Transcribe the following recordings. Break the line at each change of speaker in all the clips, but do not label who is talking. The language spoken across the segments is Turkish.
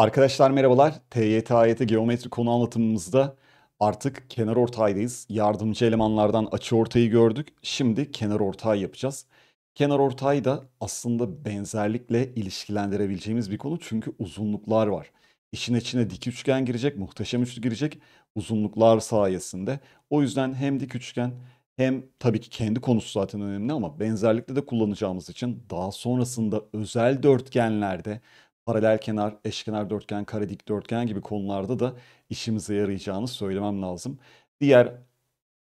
Arkadaşlar merhabalar. TYT AYT geometri konu anlatımımızda artık kenar ortaydayız. Yardımcı elemanlardan açı ortayı gördük. Şimdi kenar ortay yapacağız. Kenar ortayı da aslında benzerlikle ilişkilendirebileceğimiz bir konu çünkü uzunluklar var. İşin içine dik üçgen girecek, muhteşem üçlü girecek uzunluklar sayesinde. O yüzden hem dik üçgen hem tabii ki kendi konusu zaten önemli ama benzerlikle de kullanacağımız için daha sonrasında özel dörtgenlerde paralel kenar, eşkenar dörtgen, kare dikdörtgen gibi konularda da işimize yarayacağını söylemem lazım. Diğer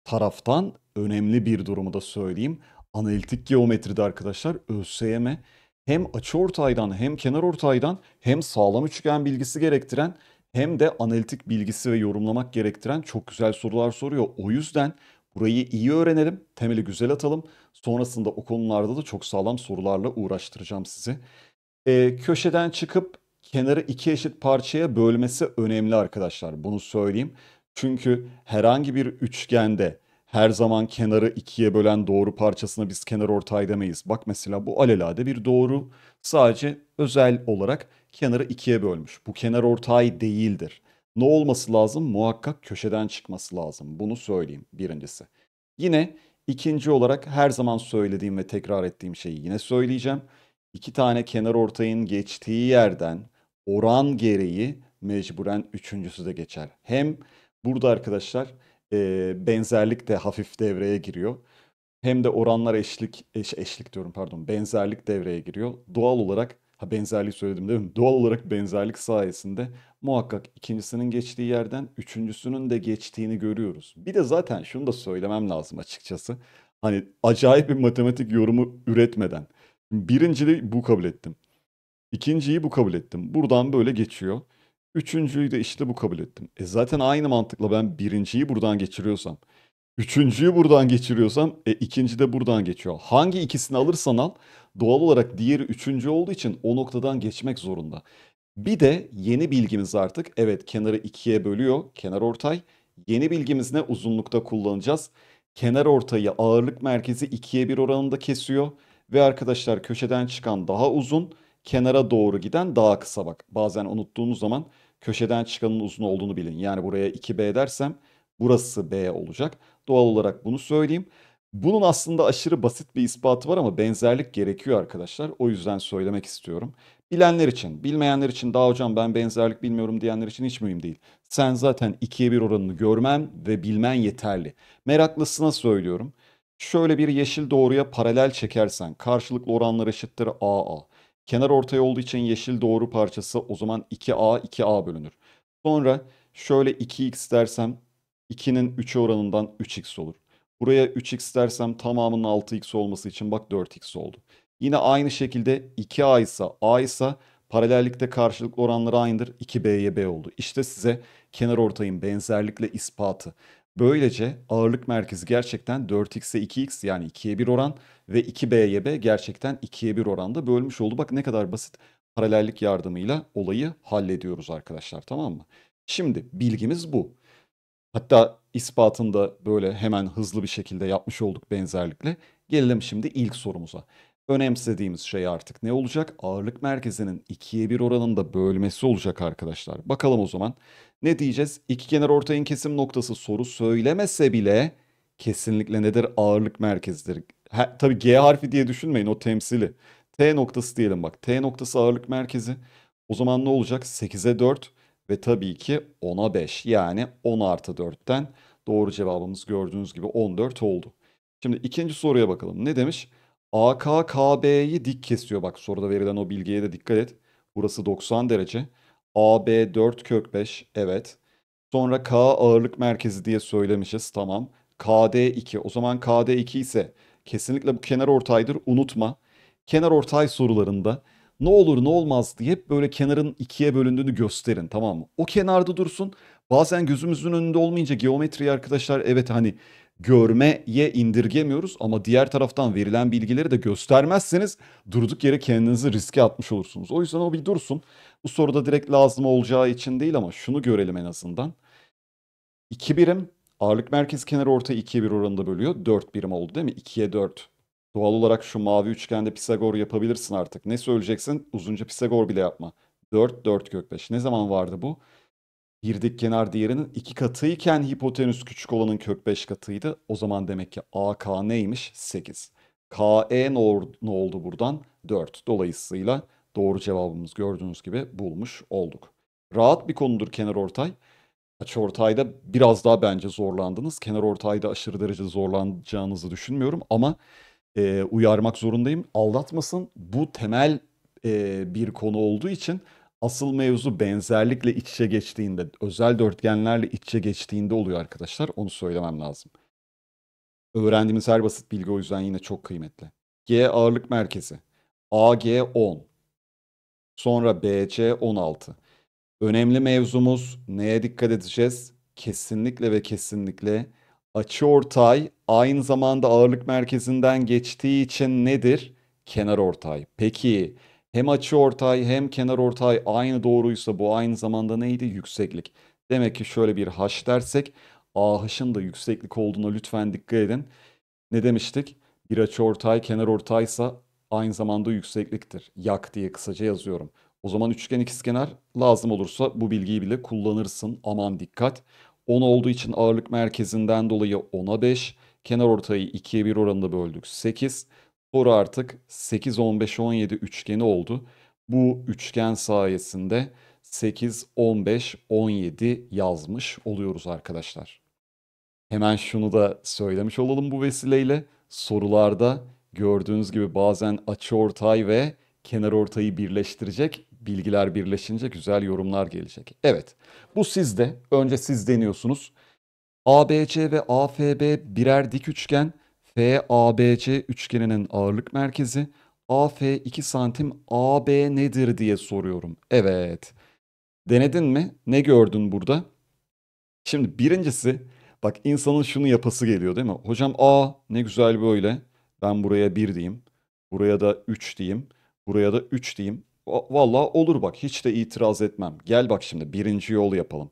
taraftan önemli bir durumu da söyleyeyim. Analitik geometride arkadaşlar ÖSYM e hem açıortaydan hem kenarortaydan hem sağlam üçgen bilgisi gerektiren hem de analitik bilgisi ve yorumlamak gerektiren çok güzel sorular soruyor. O yüzden burayı iyi öğrenelim, temeli güzel atalım. Sonrasında o konularda da çok sağlam sorularla uğraştıracağım sizi e, köşeden çıkıp kenarı iki eşit parçaya bölmesi önemli arkadaşlar. Bunu söyleyeyim. Çünkü herhangi bir üçgende her zaman kenarı ikiye bölen doğru parçasına biz kenar ortay demeyiz. Bak mesela bu alelade bir doğru sadece özel olarak kenarı ikiye bölmüş. Bu kenar ortay değildir. Ne olması lazım? Muhakkak köşeden çıkması lazım. Bunu söyleyeyim birincisi. Yine ikinci olarak her zaman söylediğim ve tekrar ettiğim şeyi yine söyleyeceğim iki tane kenar ortayın geçtiği yerden oran gereği mecburen üçüncüsü de geçer. Hem burada arkadaşlar e, benzerlik de hafif devreye giriyor. Hem de oranlar eşlik, eş, eşlik diyorum pardon benzerlik devreye giriyor. Doğal olarak ha benzerlik söyledim değil mi? Doğal olarak benzerlik sayesinde muhakkak ikincisinin geçtiği yerden üçüncüsünün de geçtiğini görüyoruz. Bir de zaten şunu da söylemem lazım açıkçası. Hani acayip bir matematik yorumu üretmeden Birinciliği bu kabul ettim. İkinciyi bu kabul ettim. Buradan böyle geçiyor. Üçüncüyü de işte bu kabul ettim. E zaten aynı mantıkla ben birinciyi buradan geçiriyorsam, üçüncüyü buradan geçiriyorsam e ikinci de buradan geçiyor. Hangi ikisini alırsan al doğal olarak diğeri üçüncü olduğu için o noktadan geçmek zorunda. Bir de yeni bilgimiz artık evet kenarı ikiye bölüyor kenar ortay. Yeni bilgimiz ne uzunlukta kullanacağız. Kenar ortayı ağırlık merkezi ikiye bir oranında kesiyor. Ve arkadaşlar köşeden çıkan daha uzun, kenara doğru giden daha kısa bak. Bazen unuttuğunuz zaman köşeden çıkanın uzun olduğunu bilin. Yani buraya 2B dersem burası B olacak. Doğal olarak bunu söyleyeyim. Bunun aslında aşırı basit bir ispatı var ama benzerlik gerekiyor arkadaşlar. O yüzden söylemek istiyorum. Bilenler için, bilmeyenler için daha hocam ben benzerlik bilmiyorum diyenler için hiç mühim değil. Sen zaten ikiye bir oranını görmen ve bilmen yeterli. Meraklısına söylüyorum. Şöyle bir yeşil doğruya paralel çekersen karşılıklı oranlar eşittir AA. Kenar ortaya olduğu için yeşil doğru parçası o zaman 2A 2A bölünür. Sonra şöyle 2x dersem 2'nin 3'e oranından 3x olur. Buraya 3x dersem tamamının 6x olması için bak 4x oldu. Yine aynı şekilde 2a ise a ise paralellikte karşılıklı oranları aynıdır. 2b'ye b oldu. İşte size kenar ortayın benzerlikle ispatı. Böylece ağırlık merkezi gerçekten 4x'e 2x yani 2'ye 1 oran ve 2b'ye b gerçekten 2'ye 1 oranda bölmüş oldu. Bak ne kadar basit paralellik yardımıyla olayı hallediyoruz arkadaşlar tamam mı? Şimdi bilgimiz bu. Hatta ispatında böyle hemen hızlı bir şekilde yapmış olduk benzerlikle. Gelelim şimdi ilk sorumuza. Önemsediğimiz şey artık ne olacak? Ağırlık merkezinin 2'ye 1 oranında bölmesi olacak arkadaşlar. Bakalım o zaman ne diyeceğiz? İki kenar ortayın kesim noktası soru söylemese bile kesinlikle nedir? Ağırlık merkezidir. Ha, tabii G harfi diye düşünmeyin o temsili. T noktası diyelim bak. T noktası ağırlık merkezi. O zaman ne olacak? 8'e 4 ve tabii ki 10'a 5. Yani 10 artı 4'ten doğru cevabımız gördüğünüz gibi 14 oldu. Şimdi ikinci soruya bakalım. Ne demiş? AKKB'yi dik kesiyor. Bak soruda verilen o bilgiye de dikkat et. Burası 90 derece. AB4 kök 5 evet. Sonra K ağırlık merkezi diye söylemişiz tamam. KD2 o zaman KD2 ise kesinlikle bu kenar ortaydır unutma. Kenar ortay sorularında ne olur ne olmaz diye hep böyle kenarın ikiye bölündüğünü gösterin tamam mı? O kenarda dursun. Bazen gözümüzün önünde olmayınca geometri arkadaşlar evet hani görmeye indirgemiyoruz ama diğer taraftan verilen bilgileri de göstermezseniz durduk yere kendinizi riske atmış olursunuz. O yüzden o bir dursun. Bu soruda direkt lazım olacağı için değil ama şunu görelim en azından. 2 birim ağırlık merkez kenarı ortaya 2'ye 1 oranında bölüyor. 4 birim oldu değil mi? 2'ye 4. Doğal olarak şu mavi üçgende Pisagor yapabilirsin artık. Ne söyleyeceksin? Uzunca Pisagor bile yapma. 4, 4 kök 5. Ne zaman vardı bu? birdeki kenar diğerinin iki katıyken hipotenüs küçük olanın kök 5 katıydı. O zaman demek ki AK neymiş? 8. KE ne, ne oldu buradan? 4. Dolayısıyla doğru cevabımız gördüğünüz gibi bulmuş olduk. Rahat bir konudur kenar ortay. Açı ortayda biraz daha bence zorlandınız. Kenar ortayda aşırı derecede zorlanacağınızı düşünmüyorum ama e, uyarmak zorundayım. Aldatmasın bu temel e, bir konu olduğu için Asıl mevzu benzerlikle iç içe geçtiğinde, özel dörtgenlerle iç içe geçtiğinde oluyor arkadaşlar. Onu söylemem lazım. Öğrendiğimiz her basit bilgi o yüzden yine çok kıymetli. G ağırlık merkezi. AG 10. Sonra BC 16. Önemli mevzumuz neye dikkat edeceğiz? Kesinlikle ve kesinlikle açı ortay aynı zamanda ağırlık merkezinden geçtiği için nedir? Kenar ortay. Peki hem açı ortay hem kenar ortay aynı doğruysa bu aynı zamanda neydi? Yükseklik. Demek ki şöyle bir haş dersek ah'ın da yükseklik olduğuna lütfen dikkat edin. Ne demiştik? Bir açı ortay kenar ortaysa aynı zamanda yüksekliktir. Yak diye kısaca yazıyorum. O zaman üçgen ikizkenar lazım olursa bu bilgiyi bile kullanırsın. Aman dikkat. 10 olduğu için ağırlık merkezinden dolayı 10'a 5. Kenar ortayı 2'ye 1 oranında böldük 8. Soru artık 8, 15, 17 üçgeni oldu. Bu üçgen sayesinde 8, 15, 17 yazmış oluyoruz arkadaşlar. Hemen şunu da söylemiş olalım bu vesileyle. Sorularda gördüğünüz gibi bazen açı açıortay ve kenar ortayı birleştirecek bilgiler birleşince güzel yorumlar gelecek. Evet bu sizde önce siz deniyorsunuz. ABC ve AFB birer dik üçgen FABC üçgeninin ağırlık merkezi. AF 2 santim AB nedir diye soruyorum. Evet. Denedin mi? Ne gördün burada? Şimdi birincisi bak insanın şunu yapası geliyor değil mi? Hocam A ne güzel böyle. Ben buraya 1 diyeyim. Buraya da 3 diyeyim. Buraya da 3 diyeyim. Valla olur bak hiç de itiraz etmem. Gel bak şimdi birinci yol yapalım.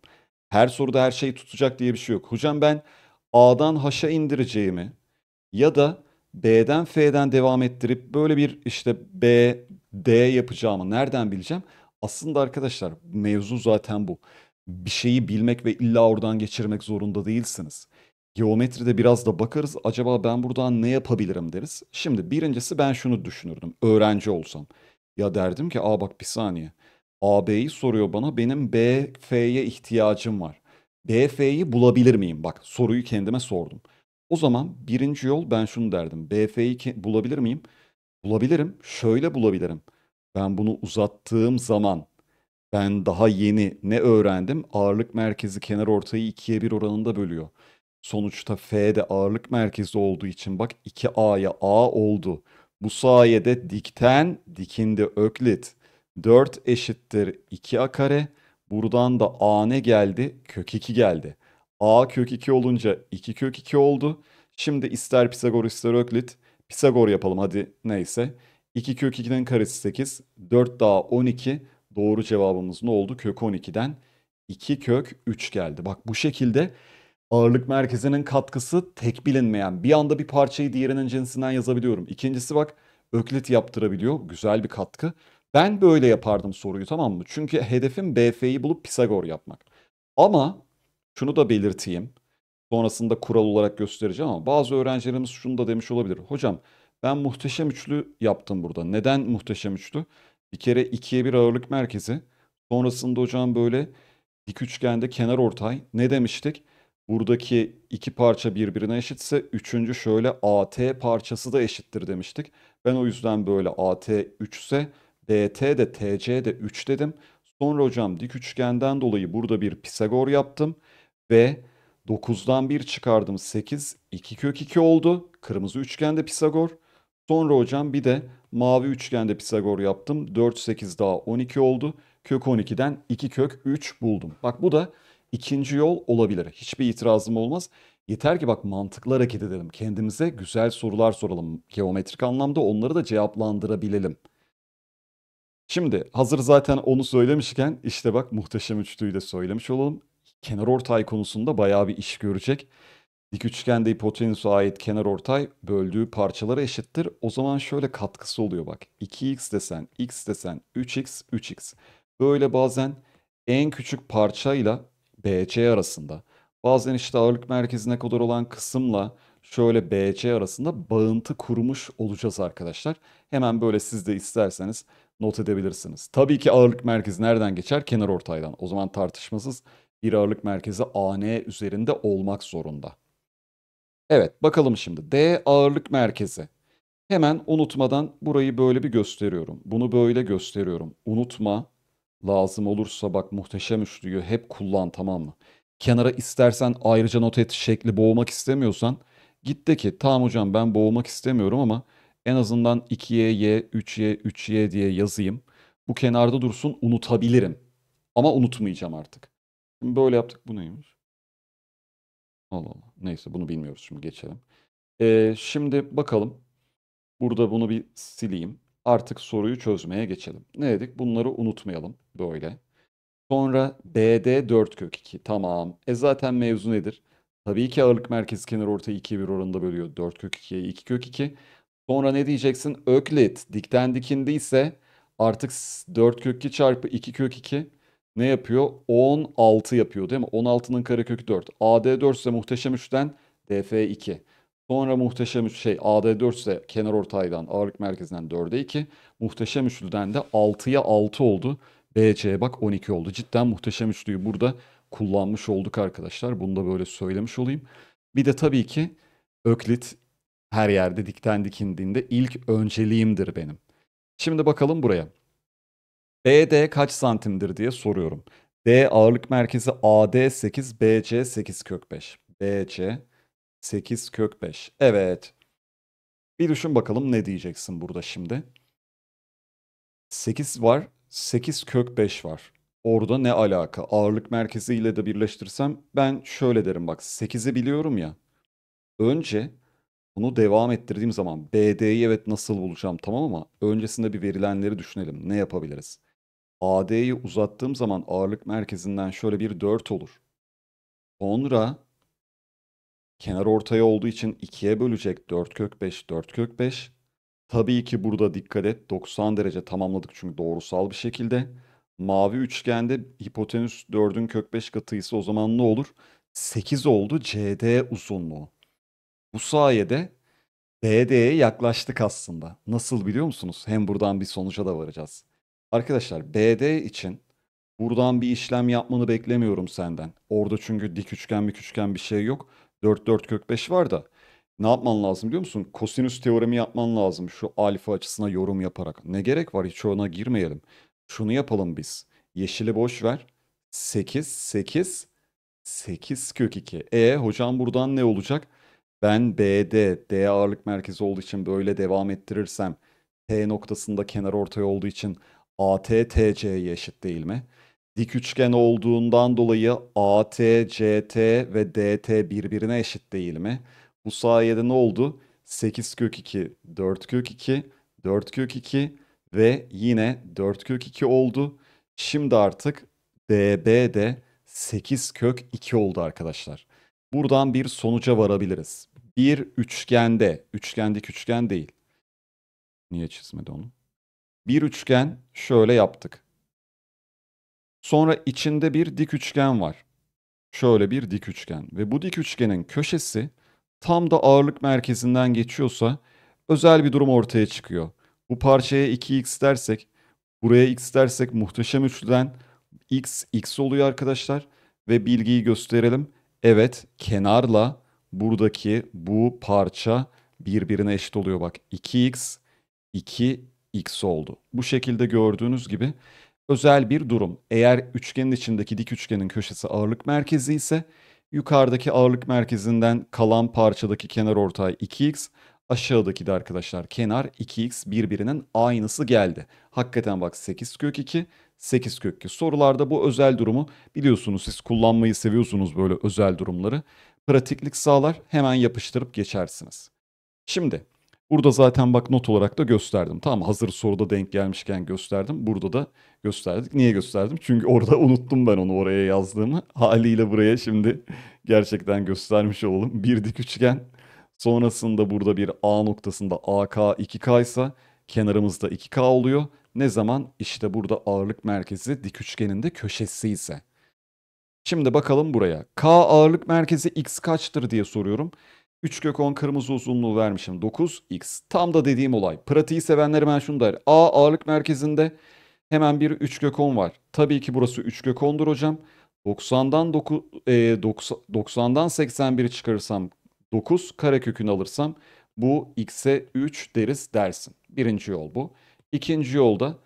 Her soruda her şey tutacak diye bir şey yok. Hocam ben A'dan H'a indireceğimi, ya da B'den F'den devam ettirip böyle bir işte B, D yapacağımı nereden bileceğim? Aslında arkadaşlar mevzu zaten bu. Bir şeyi bilmek ve illa oradan geçirmek zorunda değilsiniz. Geometride biraz da bakarız. Acaba ben buradan ne yapabilirim deriz. Şimdi birincisi ben şunu düşünürdüm. Öğrenci olsam. Ya derdim ki aa bak bir saniye. AB'yi soruyor bana. Benim BF'ye ihtiyacım var. BF'yi bulabilir miyim? Bak soruyu kendime sordum. O zaman birinci yol ben şunu derdim. BF'yi bulabilir miyim? Bulabilirim. Şöyle bulabilirim. Ben bunu uzattığım zaman ben daha yeni ne öğrendim? Ağırlık merkezi kenar ortayı 2'ye 1 oranında bölüyor. Sonuçta F de ağırlık merkezi olduğu için bak 2A'ya A oldu. Bu sayede dikten Dikindi öklit. 4 eşittir 2A kare. Buradan da A ne geldi? Kök 2 geldi a kök 2 olunca 2 kök 2 oldu. Şimdi ister Pisagor ister Öklit. Pisagor yapalım hadi neyse. 2 kök 2'nin karesi 8. 4 daha 12. Doğru cevabımız ne oldu? Kök 12'den 2 kök 3 geldi. Bak bu şekilde ağırlık merkezinin katkısı tek bilinmeyen. Bir anda bir parçayı diğerinin cinsinden yazabiliyorum. İkincisi bak öklit yaptırabiliyor. Güzel bir katkı. Ben böyle yapardım soruyu tamam mı? Çünkü hedefim BF'yi bulup Pisagor yapmak. Ama şunu da belirteyim. Sonrasında kural olarak göstereceğim ama bazı öğrencilerimiz şunu da demiş olabilir. Hocam ben muhteşem üçlü yaptım burada. Neden muhteşem üçlü? Bir kere ikiye bir ağırlık merkezi. Sonrasında hocam böyle dik üçgende kenar ortay. Ne demiştik? Buradaki iki parça birbirine eşitse üçüncü şöyle AT parçası da eşittir demiştik. Ben o yüzden böyle AT 3 ise DT de TC de 3 dedim. Sonra hocam dik üçgenden dolayı burada bir Pisagor yaptım ve 9'dan 1 çıkardım 8. 2 kök 2 oldu. Kırmızı üçgende Pisagor. Sonra hocam bir de mavi üçgende Pisagor yaptım. 4 8 daha 12 oldu. Kök 12'den 2 kök 3 buldum. Bak bu da ikinci yol olabilir. Hiçbir itirazım olmaz. Yeter ki bak mantıklı hareket edelim. Kendimize güzel sorular soralım. Geometrik anlamda onları da cevaplandırabilelim. Şimdi hazır zaten onu söylemişken işte bak muhteşem üçlüyü de söylemiş olalım kenar ortay konusunda bayağı bir iş görecek. Dik üçgende hipotenüse ait kenar ortay böldüğü parçalara eşittir. O zaman şöyle katkısı oluyor bak. 2x desen, x desen, 3x, 3x. Böyle bazen en küçük parçayla BC arasında, bazen işte ağırlık merkezine kadar olan kısımla şöyle BC arasında bağıntı kurmuş olacağız arkadaşlar. Hemen böyle siz de isterseniz not edebilirsiniz. Tabii ki ağırlık merkezi nereden geçer? Kenar ortaydan. O zaman tartışmasız bir ağırlık merkezi AN üzerinde olmak zorunda. Evet bakalım şimdi D ağırlık merkezi. Hemen unutmadan burayı böyle bir gösteriyorum. Bunu böyle gösteriyorum. Unutma lazım olursa bak muhteşem üçlüyü hep kullan tamam mı? Kenara istersen ayrıca not et şekli boğmak istemiyorsan git de ki tamam hocam ben boğmak istemiyorum ama en azından 2'ye y, 3'ye 3'ye diye yazayım. Bu kenarda dursun unutabilirim. Ama unutmayacağım artık böyle yaptık. Bu neymiş? Allah Allah. Neyse bunu bilmiyoruz şimdi geçelim. Ee, şimdi bakalım. Burada bunu bir sileyim. Artık soruyu çözmeye geçelim. Ne dedik? Bunları unutmayalım. Böyle. Sonra BD 4 kök 2. Tamam. E zaten mevzu nedir? Tabii ki ağırlık merkez kenar ortayı 2'ye 1 oranında bölüyor. 4 kök 2'ye 2 kök 2. Sonra ne diyeceksin? Öklit dikten dikindiyse artık 4 kök 2 çarpı 2 kök 2 ne yapıyor? 16 yapıyor değil mi? 16'nın karekökü 4. AD 4 ise muhteşem 3'ten DF 2. Sonra muhteşem şey AD 4 ise kenar ortaydan ağırlık merkezinden 4'e 2. Muhteşem üçlüden de 6'ya 6 oldu. BC'ye bak 12 oldu. Cidden muhteşem üçlüyü burada kullanmış olduk arkadaşlar. Bunu da böyle söylemiş olayım. Bir de tabii ki Öklit her yerde dikten dikindiğinde ilk önceliğimdir benim. Şimdi bakalım buraya. BD kaç santimdir diye soruyorum. D ağırlık merkezi AD 8, BC 8 kök 5. BC 8 kök 5. Evet. Bir düşün bakalım ne diyeceksin burada şimdi. 8 var. 8 kök 5 var. Orada ne alaka? Ağırlık merkezi ile de birleştirsem ben şöyle derim bak 8'i biliyorum ya. Önce bunu devam ettirdiğim zaman BD'yi evet nasıl bulacağım tamam ama öncesinde bir verilenleri düşünelim. Ne yapabiliriz? AD'yi uzattığım zaman ağırlık merkezinden şöyle bir 4 olur. Sonra kenar ortaya olduğu için 2'ye bölecek 4 kök 5, 4 kök 5. Tabii ki burada dikkat et 90 derece tamamladık çünkü doğrusal bir şekilde. Mavi üçgende hipotenüs 4'ün kök 5 katıysa o zaman ne olur? 8 oldu CD uzunluğu. Bu sayede BD'ye yaklaştık aslında. Nasıl biliyor musunuz? Hem buradan bir sonuca da varacağız. Arkadaşlar BD için buradan bir işlem yapmanı beklemiyorum senden. Orada çünkü dik üçgen bir üçgen bir şey yok. 4 4 kök 5 var da ne yapman lazım biliyor musun? Kosinüs teoremi yapman lazım şu alfa açısına yorum yaparak. Ne gerek var hiç ona girmeyelim. Şunu yapalım biz. Yeşili boş ver. 8 8 8 kök 2. E hocam buradan ne olacak? Ben BD D ağırlık merkezi olduğu için böyle devam ettirirsem T noktasında kenar ortay olduğu için ATTC'ye eşit değil mi? Dik üçgen olduğundan dolayı AT, CT ve DT birbirine eşit değil mi? Bu sayede ne oldu? 8 kök 2, 4 kök 2, 4 kök 2 ve yine 4 kök 2 oldu. Şimdi artık DB de 8 kök 2 oldu arkadaşlar. Buradan bir sonuca varabiliriz. Bir üçgende, üçgendik üçgen değil. Niye çizmedi onu? bir üçgen şöyle yaptık. Sonra içinde bir dik üçgen var. Şöyle bir dik üçgen ve bu dik üçgenin köşesi tam da ağırlık merkezinden geçiyorsa özel bir durum ortaya çıkıyor. Bu parçaya 2x dersek, buraya x dersek muhteşem üçlüden x x oluyor arkadaşlar ve bilgiyi gösterelim. Evet, kenarla buradaki bu parça birbirine eşit oluyor bak. 2x 2 x oldu. Bu şekilde gördüğünüz gibi özel bir durum. Eğer üçgenin içindeki dik üçgenin köşesi ağırlık merkezi ise yukarıdaki ağırlık merkezinden kalan parçadaki kenar ortay 2x, aşağıdaki de arkadaşlar kenar 2x birbirinin aynısı geldi. Hakikaten bak 8 kök 2, 8 kök 2. Sorularda bu özel durumu biliyorsunuz siz kullanmayı seviyorsunuz böyle özel durumları. Pratiklik sağlar hemen yapıştırıp geçersiniz. Şimdi Burada zaten bak not olarak da gösterdim. Tamam hazır soruda denk gelmişken gösterdim. Burada da gösterdik. Niye gösterdim? Çünkü orada unuttum ben onu oraya yazdığımı. Haliyle buraya şimdi gerçekten göstermiş olalım. Bir dik üçgen sonrasında burada bir A noktasında AK 2K ise kenarımızda 2K oluyor. Ne zaman? işte burada ağırlık merkezi dik üçgenin de köşesi ise. Şimdi bakalım buraya. K ağırlık merkezi X kaçtır diye soruyorum. 3 kök 10 kırmızı uzunluğu vermişim. 9x. Tam da dediğim olay. Pratiği sevenler hemen şunu der. A ağırlık merkezinde hemen bir 3 kök 10 var. Tabii ki burası 3 kök 10'dur hocam. 90'dan 9, e, 90, 90'dan 81'i çıkarırsam 9 karekökünü alırsam bu x'e 3 deriz dersin. Birinci yol bu. İkinci yolda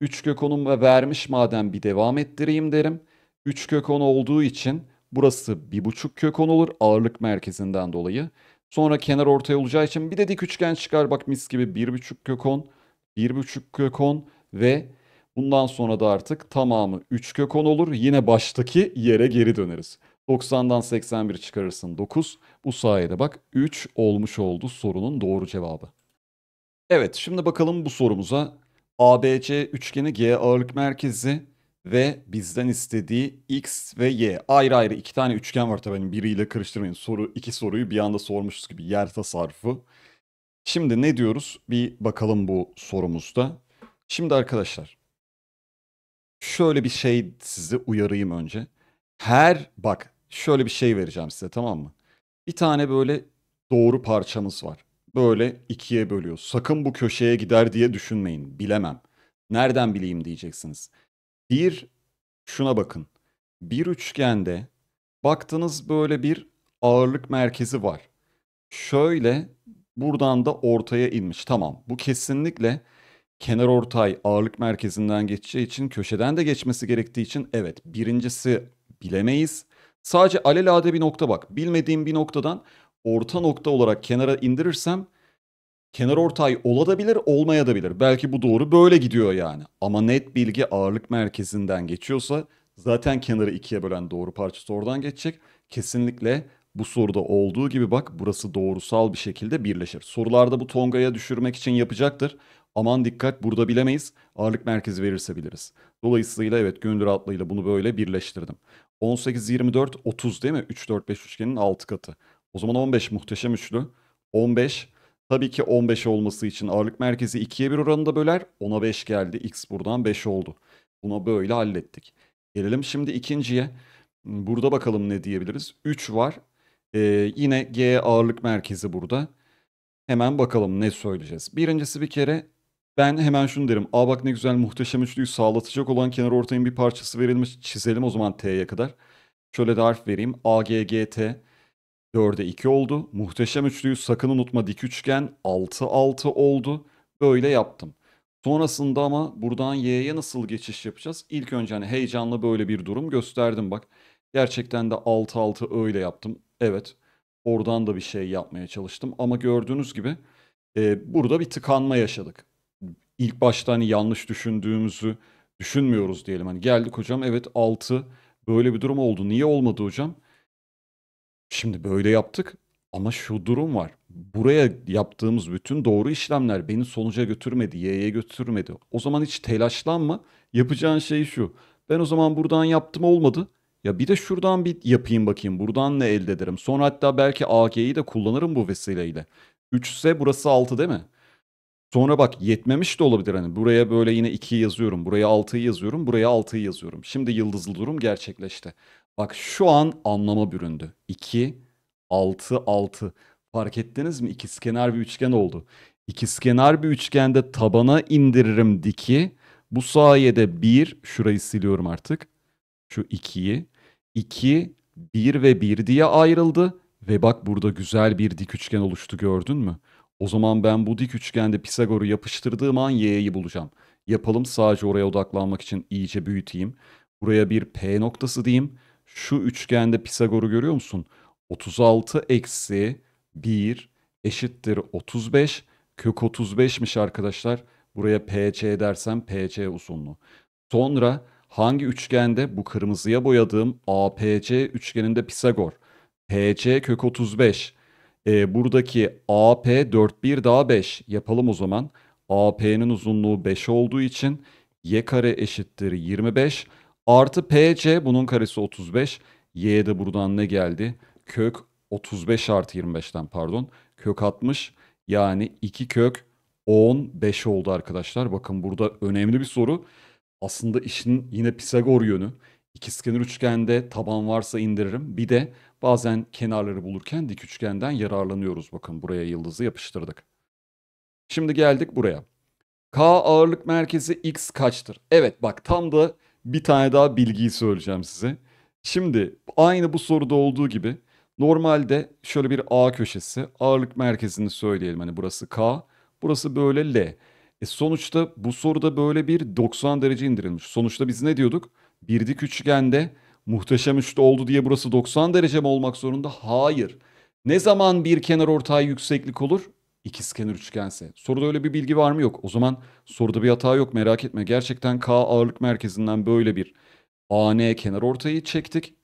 3 kök 10'un vermiş madem bir devam ettireyim derim. 3 kök 10 olduğu için Burası bir buçuk kökon olur ağırlık merkezinden dolayı. Sonra kenar ortaya olacağı için bir de dik üçgen çıkar bak mis gibi bir buçuk kökon, bir buçuk kökon ve bundan sonra da artık tamamı 3 kökon olur. Yine baştaki yere geri döneriz. 90'dan 81 çıkarırsın 9. Bu sayede bak 3 olmuş oldu sorunun doğru cevabı. Evet şimdi bakalım bu sorumuza. ABC üçgeni G ağırlık merkezi ve bizden istediği x ve y. Ayrı ayrı iki tane üçgen var tabii hani biriyle karıştırmayın. Soru iki soruyu bir anda sormuşuz gibi yer tasarrufu. Şimdi ne diyoruz? Bir bakalım bu sorumuzda. Şimdi arkadaşlar şöyle bir şey sizi uyarayım önce. Her bak şöyle bir şey vereceğim size tamam mı? Bir tane böyle doğru parçamız var. Böyle ikiye bölüyor. Sakın bu köşeye gider diye düşünmeyin. Bilemem. Nereden bileyim diyeceksiniz. Bir şuna bakın. Bir üçgende baktınız böyle bir ağırlık merkezi var. Şöyle buradan da ortaya inmiş. Tamam. Bu kesinlikle kenar ortay ağırlık merkezinden geçeceği için köşeden de geçmesi gerektiği için evet birincisi bilemeyiz. Sadece alelade bir nokta bak. Bilmediğim bir noktadan orta nokta olarak kenara indirirsem kenar ortay olabilir olmayabilir. Belki bu doğru böyle gidiyor yani. Ama net bilgi ağırlık merkezinden geçiyorsa zaten kenarı ikiye bölen doğru parçası oradan geçecek. Kesinlikle bu soruda olduğu gibi bak burası doğrusal bir şekilde birleşir. Sorularda bu tongaya düşürmek için yapacaktır. Aman dikkat burada bilemeyiz. Ağırlık merkezi verirse biliriz. Dolayısıyla evet gönül rahatlığıyla bunu böyle birleştirdim. 18, 24, 30 değil mi? 3, 4, 5 üçgenin altı katı. O zaman 15 muhteşem üçlü. 15 Tabii ki 15 olması için ağırlık merkezi 2'ye 1 oranında böler. 10'a 5 geldi. X buradan 5 oldu. Buna böyle hallettik. Gelelim şimdi ikinciye. Burada bakalım ne diyebiliriz. 3 var. Ee, yine G ağırlık merkezi burada. Hemen bakalım ne söyleyeceğiz. Birincisi bir kere ben hemen şunu derim. Aa bak ne güzel muhteşem üçlüyü sağlatacak olan kenar ortayın bir parçası verilmiş. Çizelim o zaman T'ye kadar. Şöyle de harf vereyim. A, G, G, T. 4'e 2 oldu. Muhteşem üçlüyü sakın unutma dik üçgen 6-6 oldu. Böyle yaptım. Sonrasında ama buradan Y'ye nasıl geçiş yapacağız? İlk önce hani heyecanla böyle bir durum gösterdim bak. Gerçekten de 6-6 öyle yaptım. Evet oradan da bir şey yapmaya çalıştım. Ama gördüğünüz gibi e, burada bir tıkanma yaşadık. İlk başta hani yanlış düşündüğümüzü düşünmüyoruz diyelim. Hani geldik hocam evet 6 böyle bir durum oldu. Niye olmadı hocam? Şimdi böyle yaptık ama şu durum var. Buraya yaptığımız bütün doğru işlemler beni sonuca götürmedi, y'ye götürmedi. O zaman hiç telaşlanma. Yapacağın şey şu. Ben o zaman buradan yaptım olmadı. Ya bir de şuradan bir yapayım bakayım. Buradan ne elde ederim? Sonra hatta belki AG'yi de kullanırım bu vesileyle. 3 ise burası 6 değil mi? Sonra bak yetmemiş de olabilir hani buraya böyle yine 2 yazıyorum, buraya 6'yı yazıyorum, buraya 6'yı yazıyorum. Şimdi yıldızlı durum gerçekleşti. Bak şu an anlama büründü. 2, 6, 6. Fark ettiniz mi? İkizkenar bir üçgen oldu. İkizkenar bir üçgende tabana indiririm diki. Bu sayede 1, şurayı siliyorum artık. Şu 2'yi. 2, 1 ve 1 diye ayrıldı. Ve bak burada güzel bir dik üçgen oluştu gördün mü? O zaman ben bu dik üçgende Pisagor'u yapıştırdığım an y'yi bulacağım. Yapalım sadece oraya odaklanmak için iyice büyüteyim. Buraya bir P noktası diyeyim şu üçgende Pisagor'u görüyor musun? 36 eksi 1 eşittir 35. Kök 35'miş arkadaşlar. Buraya PC dersem PC uzunluğu. Sonra hangi üçgende bu kırmızıya boyadığım APC üçgeninde Pisagor. PC kök 35. E, buradaki AP 41 1 daha 5 yapalım o zaman. AP'nin uzunluğu 5 olduğu için y kare eşittir 25. Artı PC bunun karesi 35. Y'ye de buradan ne geldi? Kök 35 artı 25'ten pardon. Kök 60 yani 2 kök 15 oldu arkadaşlar. Bakın burada önemli bir soru. Aslında işin yine Pisagor yönü. İkizkenar üçgende taban varsa indiririm. Bir de bazen kenarları bulurken dik üçgenden yararlanıyoruz. Bakın buraya yıldızı yapıştırdık. Şimdi geldik buraya. K ağırlık merkezi X kaçtır? Evet bak tam da bir tane daha bilgiyi söyleyeceğim size. Şimdi aynı bu soruda olduğu gibi normalde şöyle bir A köşesi ağırlık merkezini söyleyelim. Hani burası K, burası böyle L. E sonuçta bu soruda böyle bir 90 derece indirilmiş. Sonuçta biz ne diyorduk? Bir dik üçgende muhteşem üçlü oldu diye burası 90 derece mi olmak zorunda? Hayır. Ne zaman bir kenar ortay yükseklik olur? İkizkenar üçgense. Soruda öyle bir bilgi var mı? Yok. O zaman soruda bir hata yok merak etme. Gerçekten K ağırlık merkezinden böyle bir AN kenar ortayı çektik.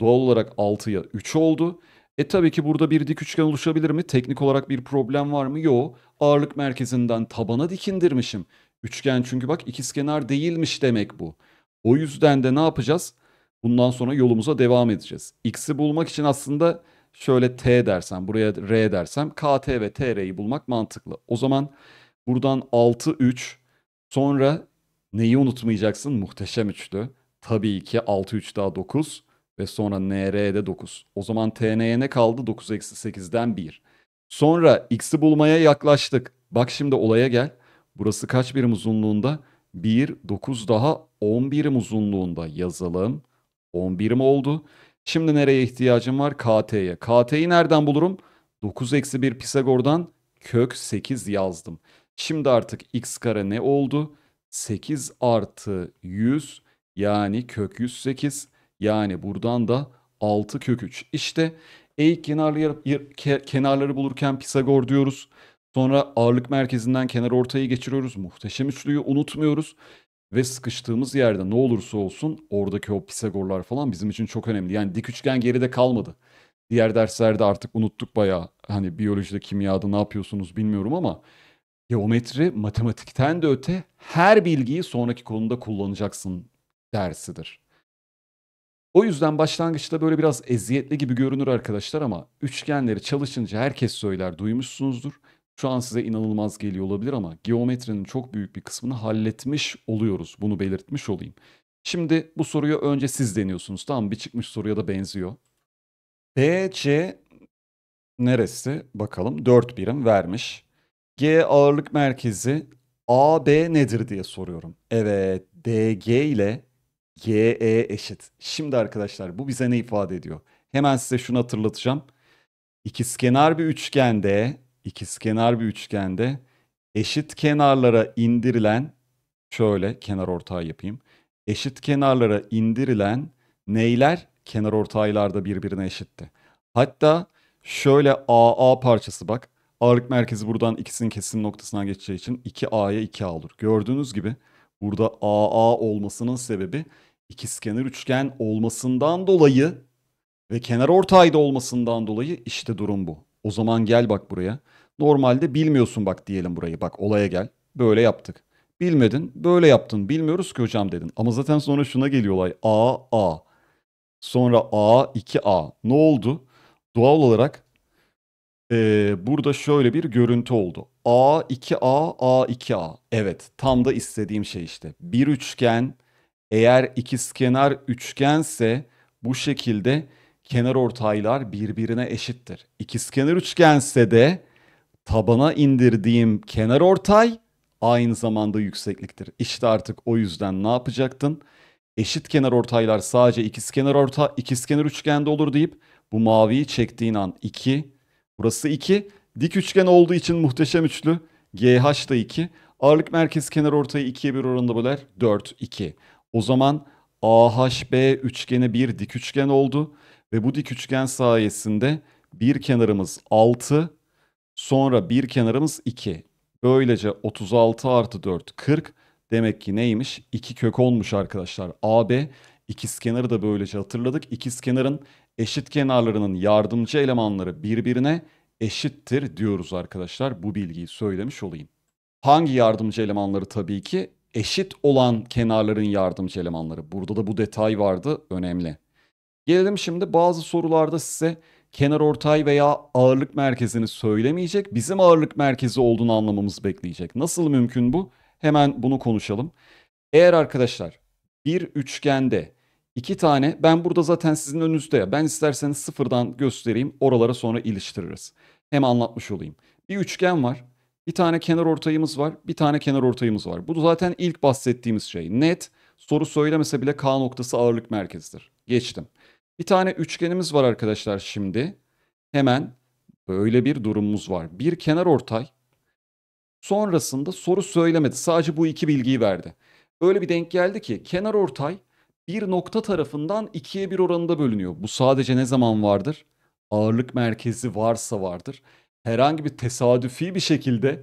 Doğal olarak 6'ya 3 oldu. E tabii ki burada bir dik üçgen oluşabilir mi? Teknik olarak bir problem var mı? Yok. Ağırlık merkezinden tabana dikindirmişim. Üçgen çünkü bak ikizkenar değilmiş demek bu. O yüzden de ne yapacağız? Bundan sonra yolumuza devam edeceğiz. X'i bulmak için aslında şöyle T dersem, buraya R dersem KT ve TR'yi bulmak mantıklı. O zaman buradan 6, 3 sonra neyi unutmayacaksın? Muhteşem üçlü. Tabii ki 6, 3 daha 9 ve sonra NR'de 9. O zaman TN'ye ne kaldı? 9 eksi 8'den 1. Sonra X'i bulmaya yaklaştık. Bak şimdi olaya gel. Burası kaç birim uzunluğunda? 1, 9 daha 11 birim uzunluğunda yazalım. 10 birim oldu. Şimdi nereye ihtiyacım var? KT'ye. KT'yi nereden bulurum? 9 eksi 1 Pisagor'dan kök 8 yazdım. Şimdi artık x kare ne oldu? 8 artı 100 yani kök 108 yani buradan da 6 kök 3. İşte eğik kenarları, kenarları bulurken Pisagor diyoruz. Sonra ağırlık merkezinden kenar ortayı geçiriyoruz. Muhteşem üçlüyü unutmuyoruz. Ve sıkıştığımız yerde ne olursa olsun oradaki o Pisagorlar falan bizim için çok önemli. Yani dik üçgen geride kalmadı. Diğer derslerde artık unuttuk bayağı. Hani biyolojide, kimyada ne yapıyorsunuz bilmiyorum ama geometri matematikten de öte her bilgiyi sonraki konuda kullanacaksın dersidir. O yüzden başlangıçta böyle biraz eziyetli gibi görünür arkadaşlar ama üçgenleri çalışınca herkes söyler duymuşsunuzdur şu an size inanılmaz geliyor olabilir ama geometrinin çok büyük bir kısmını halletmiş oluyoruz. Bunu belirtmiş olayım. Şimdi bu soruyu önce siz deniyorsunuz. Tamam bir çıkmış soruya da benziyor. BC neresi? Bakalım 4 birim vermiş. G ağırlık merkezi AB nedir diye soruyorum. Evet DG ile GE eşit. Şimdi arkadaşlar bu bize ne ifade ediyor? Hemen size şunu hatırlatacağım. İkizkenar bir üçgende ikizkenar bir üçgende eşit kenarlara indirilen şöyle kenar ortağı yapayım. Eşit kenarlara indirilen neyler kenar ortaylarda birbirine eşitti. Hatta şöyle AA parçası bak. Ağırlık merkezi buradan ikisinin kesim noktasına geçeceği için 2A'ya 2A olur. Gördüğünüz gibi burada AA olmasının sebebi ikizkenar üçgen olmasından dolayı ve kenar ortayda olmasından dolayı işte durum bu. O zaman gel bak buraya. Normalde bilmiyorsun bak diyelim burayı. Bak olaya gel. Böyle yaptık. Bilmedin, böyle yaptın. Bilmiyoruz ki hocam dedin. Ama zaten sonra şuna geliyor olay. A, A. Sonra A, 2A. Ne oldu? Doğal olarak ee, burada şöyle bir görüntü oldu. A, 2A, A, 2A. Evet, tam da istediğim şey işte. Bir üçgen eğer ikizkenar üçgense bu şekilde kenar ortaylar birbirine eşittir. İkizkenar üçgense de tabana indirdiğim kenar ortay aynı zamanda yüksekliktir. İşte artık o yüzden ne yapacaktın? Eşit kenar ortaylar sadece ikizkenar orta ikizkenar üçgende olur deyip bu maviyi çektiğin an 2 burası 2 dik üçgen olduğu için muhteşem üçlü GH da 2 ağırlık merkez kenar ortayı 2'ye 1 oranında böler 4 2. O zaman AHB üçgeni bir dik üçgen oldu. Ve bu dik üçgen sayesinde bir kenarımız 6, sonra bir kenarımız 2. Böylece 36 artı 4 40. Demek ki neymiş? 2 kök olmuş arkadaşlar. AB ikizkenarı da böylece hatırladık. İkizkenarın eşit kenarlarının yardımcı elemanları birbirine eşittir diyoruz arkadaşlar. Bu bilgiyi söylemiş olayım. Hangi yardımcı elemanları tabii ki eşit olan kenarların yardımcı elemanları. Burada da bu detay vardı önemli. Gelelim şimdi bazı sorularda size kenar ortay veya ağırlık merkezini söylemeyecek. Bizim ağırlık merkezi olduğunu anlamamız bekleyecek. Nasıl mümkün bu? Hemen bunu konuşalım. Eğer arkadaşlar bir üçgende iki tane ben burada zaten sizin önünüzde ya ben isterseniz sıfırdan göstereyim oralara sonra iliştiririz. Hem anlatmış olayım. Bir üçgen var. Bir tane kenar ortayımız var. Bir tane kenar ortayımız var. Bu zaten ilk bahsettiğimiz şey. Net soru söylemese bile K noktası ağırlık merkezidir. Geçtim. Bir tane üçgenimiz var arkadaşlar şimdi. Hemen böyle bir durumumuz var. Bir kenar ortay. Sonrasında soru söylemedi. Sadece bu iki bilgiyi verdi. Öyle bir denk geldi ki kenar ortay bir nokta tarafından ikiye bir oranında bölünüyor. Bu sadece ne zaman vardır? Ağırlık merkezi varsa vardır. Herhangi bir tesadüfi bir şekilde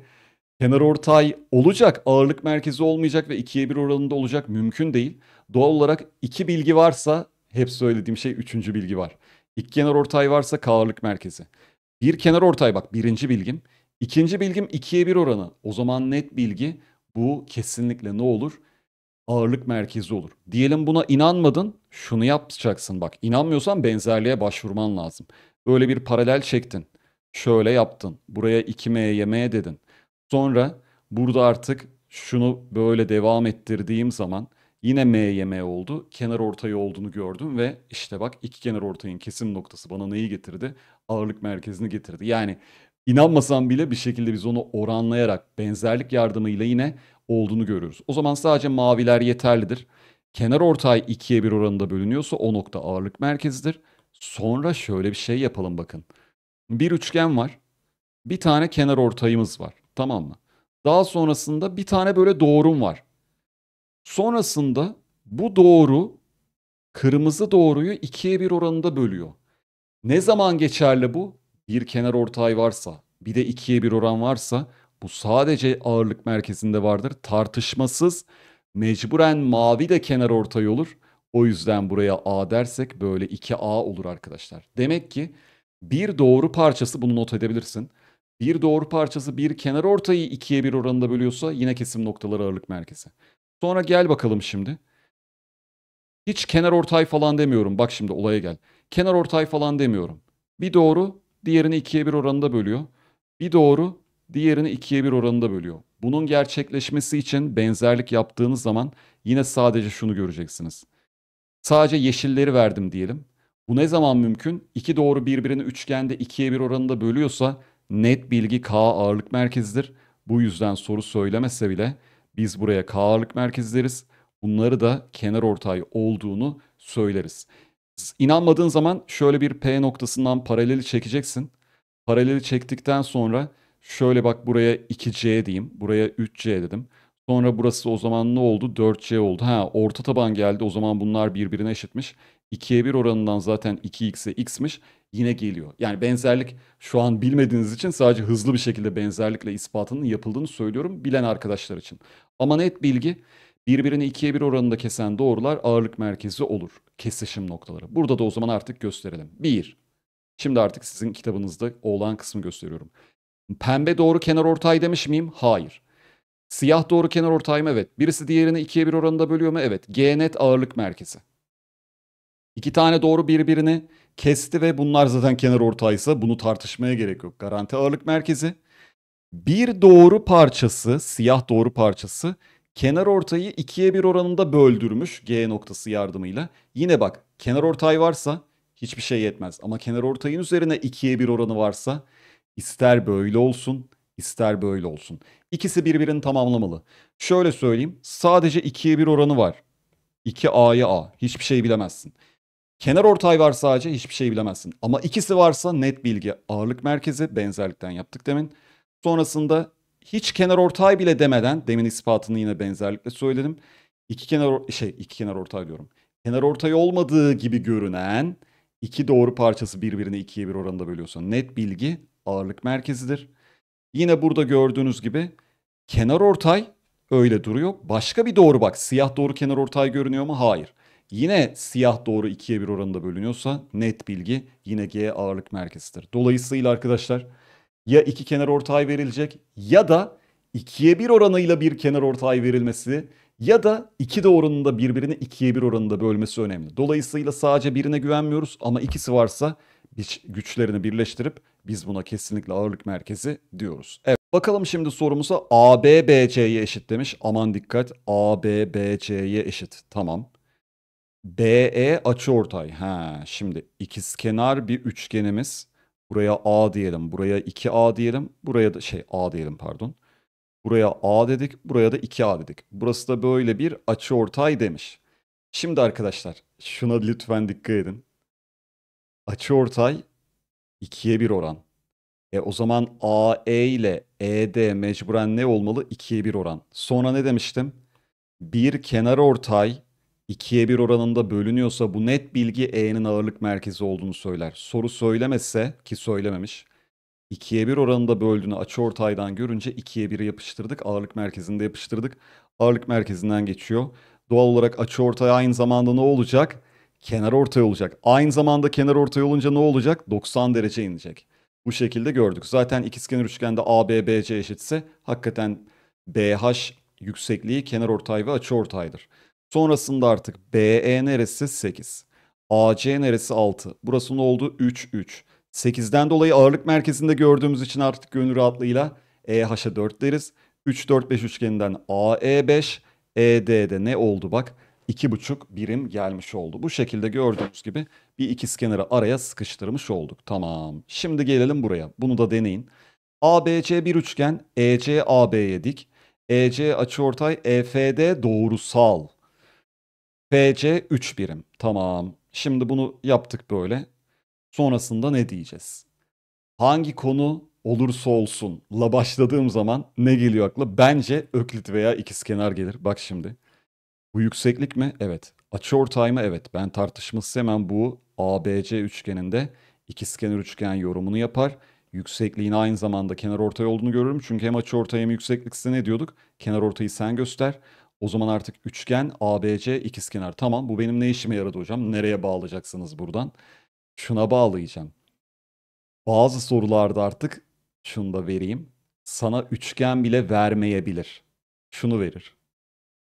kenar ortay olacak, ağırlık merkezi olmayacak ve ikiye bir oranında olacak mümkün değil. Doğal olarak iki bilgi varsa hep söylediğim şey üçüncü bilgi var. İlk kenar ortay varsa K ağırlık merkezi. Bir kenar ortay bak birinci bilgim. İkinci bilgim ikiye bir oranı. O zaman net bilgi bu kesinlikle ne olur? Ağırlık merkezi olur. Diyelim buna inanmadın şunu yapacaksın bak. İnanmıyorsan benzerliğe başvurman lazım. Böyle bir paralel çektin. Şöyle yaptın. Buraya 2M'ye M dedin. Sonra burada artık şunu böyle devam ettirdiğim zaman Yine MYM oldu. Kenar ortayı olduğunu gördüm ve işte bak iki kenar ortayın kesim noktası bana neyi getirdi? Ağırlık merkezini getirdi. Yani inanmasam bile bir şekilde biz onu oranlayarak benzerlik yardımıyla yine olduğunu görüyoruz. O zaman sadece maviler yeterlidir. Kenar ortay 2'ye 1 oranında bölünüyorsa o nokta ağırlık merkezidir. Sonra şöyle bir şey yapalım bakın. Bir üçgen var. Bir tane kenar ortayımız var. Tamam mı? Daha sonrasında bir tane böyle doğrum var. Sonrasında bu doğru kırmızı doğruyu ikiye bir oranında bölüyor. Ne zaman geçerli bu? Bir kenar ortay varsa, bir de ikiye bir oran varsa bu sadece ağırlık merkezinde vardır. Tartışmasız mecburen mavi de kenar ortay olur. O yüzden buraya A dersek böyle 2A olur arkadaşlar. Demek ki bir doğru parçası bunu not edebilirsin. Bir doğru parçası bir kenar ortayı ikiye bir oranında bölüyorsa yine kesim noktaları ağırlık merkezi. Sonra gel bakalım şimdi. Hiç kenar ortay falan demiyorum. Bak şimdi olaya gel. Kenar ortay falan demiyorum. Bir doğru diğerini ikiye bir oranında bölüyor. Bir doğru diğerini ikiye bir oranında bölüyor. Bunun gerçekleşmesi için benzerlik yaptığınız zaman yine sadece şunu göreceksiniz. Sadece yeşilleri verdim diyelim. Bu ne zaman mümkün? İki doğru birbirini üçgende ikiye bir oranında bölüyorsa net bilgi K ağırlık merkezidir. Bu yüzden soru söylemese bile biz buraya K ağırlık merkezi deriz. Bunları da kenar ortay olduğunu söyleriz. İnanmadığın zaman şöyle bir P noktasından paraleli çekeceksin. Paraleli çektikten sonra şöyle bak buraya 2C diyeyim. Buraya 3C dedim. Sonra burası o zaman ne oldu? 4C oldu. Ha orta taban geldi. O zaman bunlar birbirine eşitmiş. 2'ye 1 oranından zaten 2x'e x'miş yine geliyor. Yani benzerlik şu an bilmediğiniz için sadece hızlı bir şekilde benzerlikle ispatının yapıldığını söylüyorum bilen arkadaşlar için. Ama net bilgi birbirini ikiye bir oranında kesen doğrular ağırlık merkezi olur. Kesişim noktaları. Burada da o zaman artık gösterelim. Bir. Şimdi artık sizin kitabınızda olan kısmı gösteriyorum. Pembe doğru kenar ortay demiş miyim? Hayır. Siyah doğru kenar ortay mı? Evet. Birisi diğerini ikiye bir oranında bölüyor mu? Evet. G net ağırlık merkezi. İki tane doğru birbirini kesti ve bunlar zaten kenar ortaysa bunu tartışmaya gerek yok. Garanti ağırlık merkezi. Bir doğru parçası, siyah doğru parçası kenar ortayı ikiye bir oranında böldürmüş G noktası yardımıyla. Yine bak kenar ortay varsa hiçbir şey yetmez. Ama kenar ortayın üzerine ikiye bir oranı varsa ister böyle olsun ister böyle olsun. İkisi birbirini tamamlamalı. Şöyle söyleyeyim sadece ikiye bir oranı var. 2A'ya A hiçbir şey bilemezsin. Kenar ortay var sadece hiçbir şey bilemezsin. Ama ikisi varsa net bilgi ağırlık merkezi benzerlikten yaptık demin. Sonrasında hiç kenar ortay bile demeden demin ispatını yine benzerlikle söyledim. İki kenar şey iki kenar ortay diyorum. Kenar ortay olmadığı gibi görünen iki doğru parçası birbirini ikiye bir oranında bölüyorsa net bilgi ağırlık merkezidir. Yine burada gördüğünüz gibi kenar ortay öyle duruyor. Başka bir doğru bak siyah doğru kenar ortay görünüyor mu? Hayır yine siyah doğru ikiye bir oranında bölünüyorsa net bilgi yine G ağırlık merkezidir. Dolayısıyla arkadaşlar ya iki kenar ortay verilecek ya da ikiye bir oranıyla bir kenar ortay verilmesi ya da iki doğrunun da birbirini ikiye bir oranında bölmesi önemli. Dolayısıyla sadece birine güvenmiyoruz ama ikisi varsa güçlerini birleştirip biz buna kesinlikle ağırlık merkezi diyoruz. Evet. Bakalım şimdi sorumuza ABBC'ye eşit demiş. Aman dikkat ABBC'ye eşit. Tamam. BE açıortay. Ha, şimdi ikizkenar bir üçgenimiz. Buraya A diyelim, buraya 2A diyelim, buraya da şey A diyelim pardon. Buraya A dedik, buraya da 2A dedik. Burası da böyle bir açıortay demiş. Şimdi arkadaşlar şuna lütfen dikkat edin. Açıortay 2'ye 1 oran. E o zaman AE ile ED mecburen ne olmalı? 2'ye 1 oran. Sonra ne demiştim? Bir kenar ortay ikiye bir oranında bölünüyorsa bu net bilgi E'nin ağırlık merkezi olduğunu söyler. Soru söylemese ki söylememiş. ikiye bir oranında böldüğünü açıortaydan görünce ikiye 1'i yapıştırdık. Ağırlık merkezinde yapıştırdık. Ağırlık merkezinden geçiyor. Doğal olarak açıortay aynı zamanda ne olacak? Kenar ortay olacak. Aynı zamanda kenar ortay olunca ne olacak? 90 derece inecek. Bu şekilde gördük. Zaten ikizkenar üçgende ABBC eşitse hakikaten BH yüksekliği kenar ortay ve açı ortaydır. Sonrasında artık BE neresi 8. AC neresi 6. Burasının ne oldu? 3 3. 8'den dolayı ağırlık merkezinde gördüğümüz için artık gönül rahatlığıyla EH'a 4 deriz. 3 4 5 üçgeninden AE 5 ED'de ne oldu bak? 2,5 birim gelmiş oldu. Bu şekilde gördüğünüz gibi bir ikizkenarı araya sıkıştırmış olduk. Tamam. Şimdi gelelim buraya. Bunu da deneyin. ABC bir üçgen, EC AB'ye dik. EC açıortay, EFD doğrusal. PC 3 birim. Tamam. Şimdi bunu yaptık böyle. Sonrasında ne diyeceğiz? Hangi konu olursa olsun la başladığım zaman ne geliyor akla? Bence öklit veya ikizkenar gelir. Bak şimdi. Bu yükseklik mi? Evet. açı Açıortay mı? Evet. Ben tartışması hemen bu ABC üçgeninde ikizkenar üçgen yorumunu yapar. Yüksekliğin aynı zamanda kenar ortay olduğunu görürüm. Çünkü hem açı açıortay hem yükseklik size ne diyorduk? Kenar ortayı sen göster. O zaman artık üçgen ABC ikizkenar. Tamam bu benim ne işime yaradı hocam? Nereye bağlayacaksınız buradan? Şuna bağlayacağım. Bazı sorularda artık şunu da vereyim. Sana üçgen bile vermeyebilir. Şunu verir.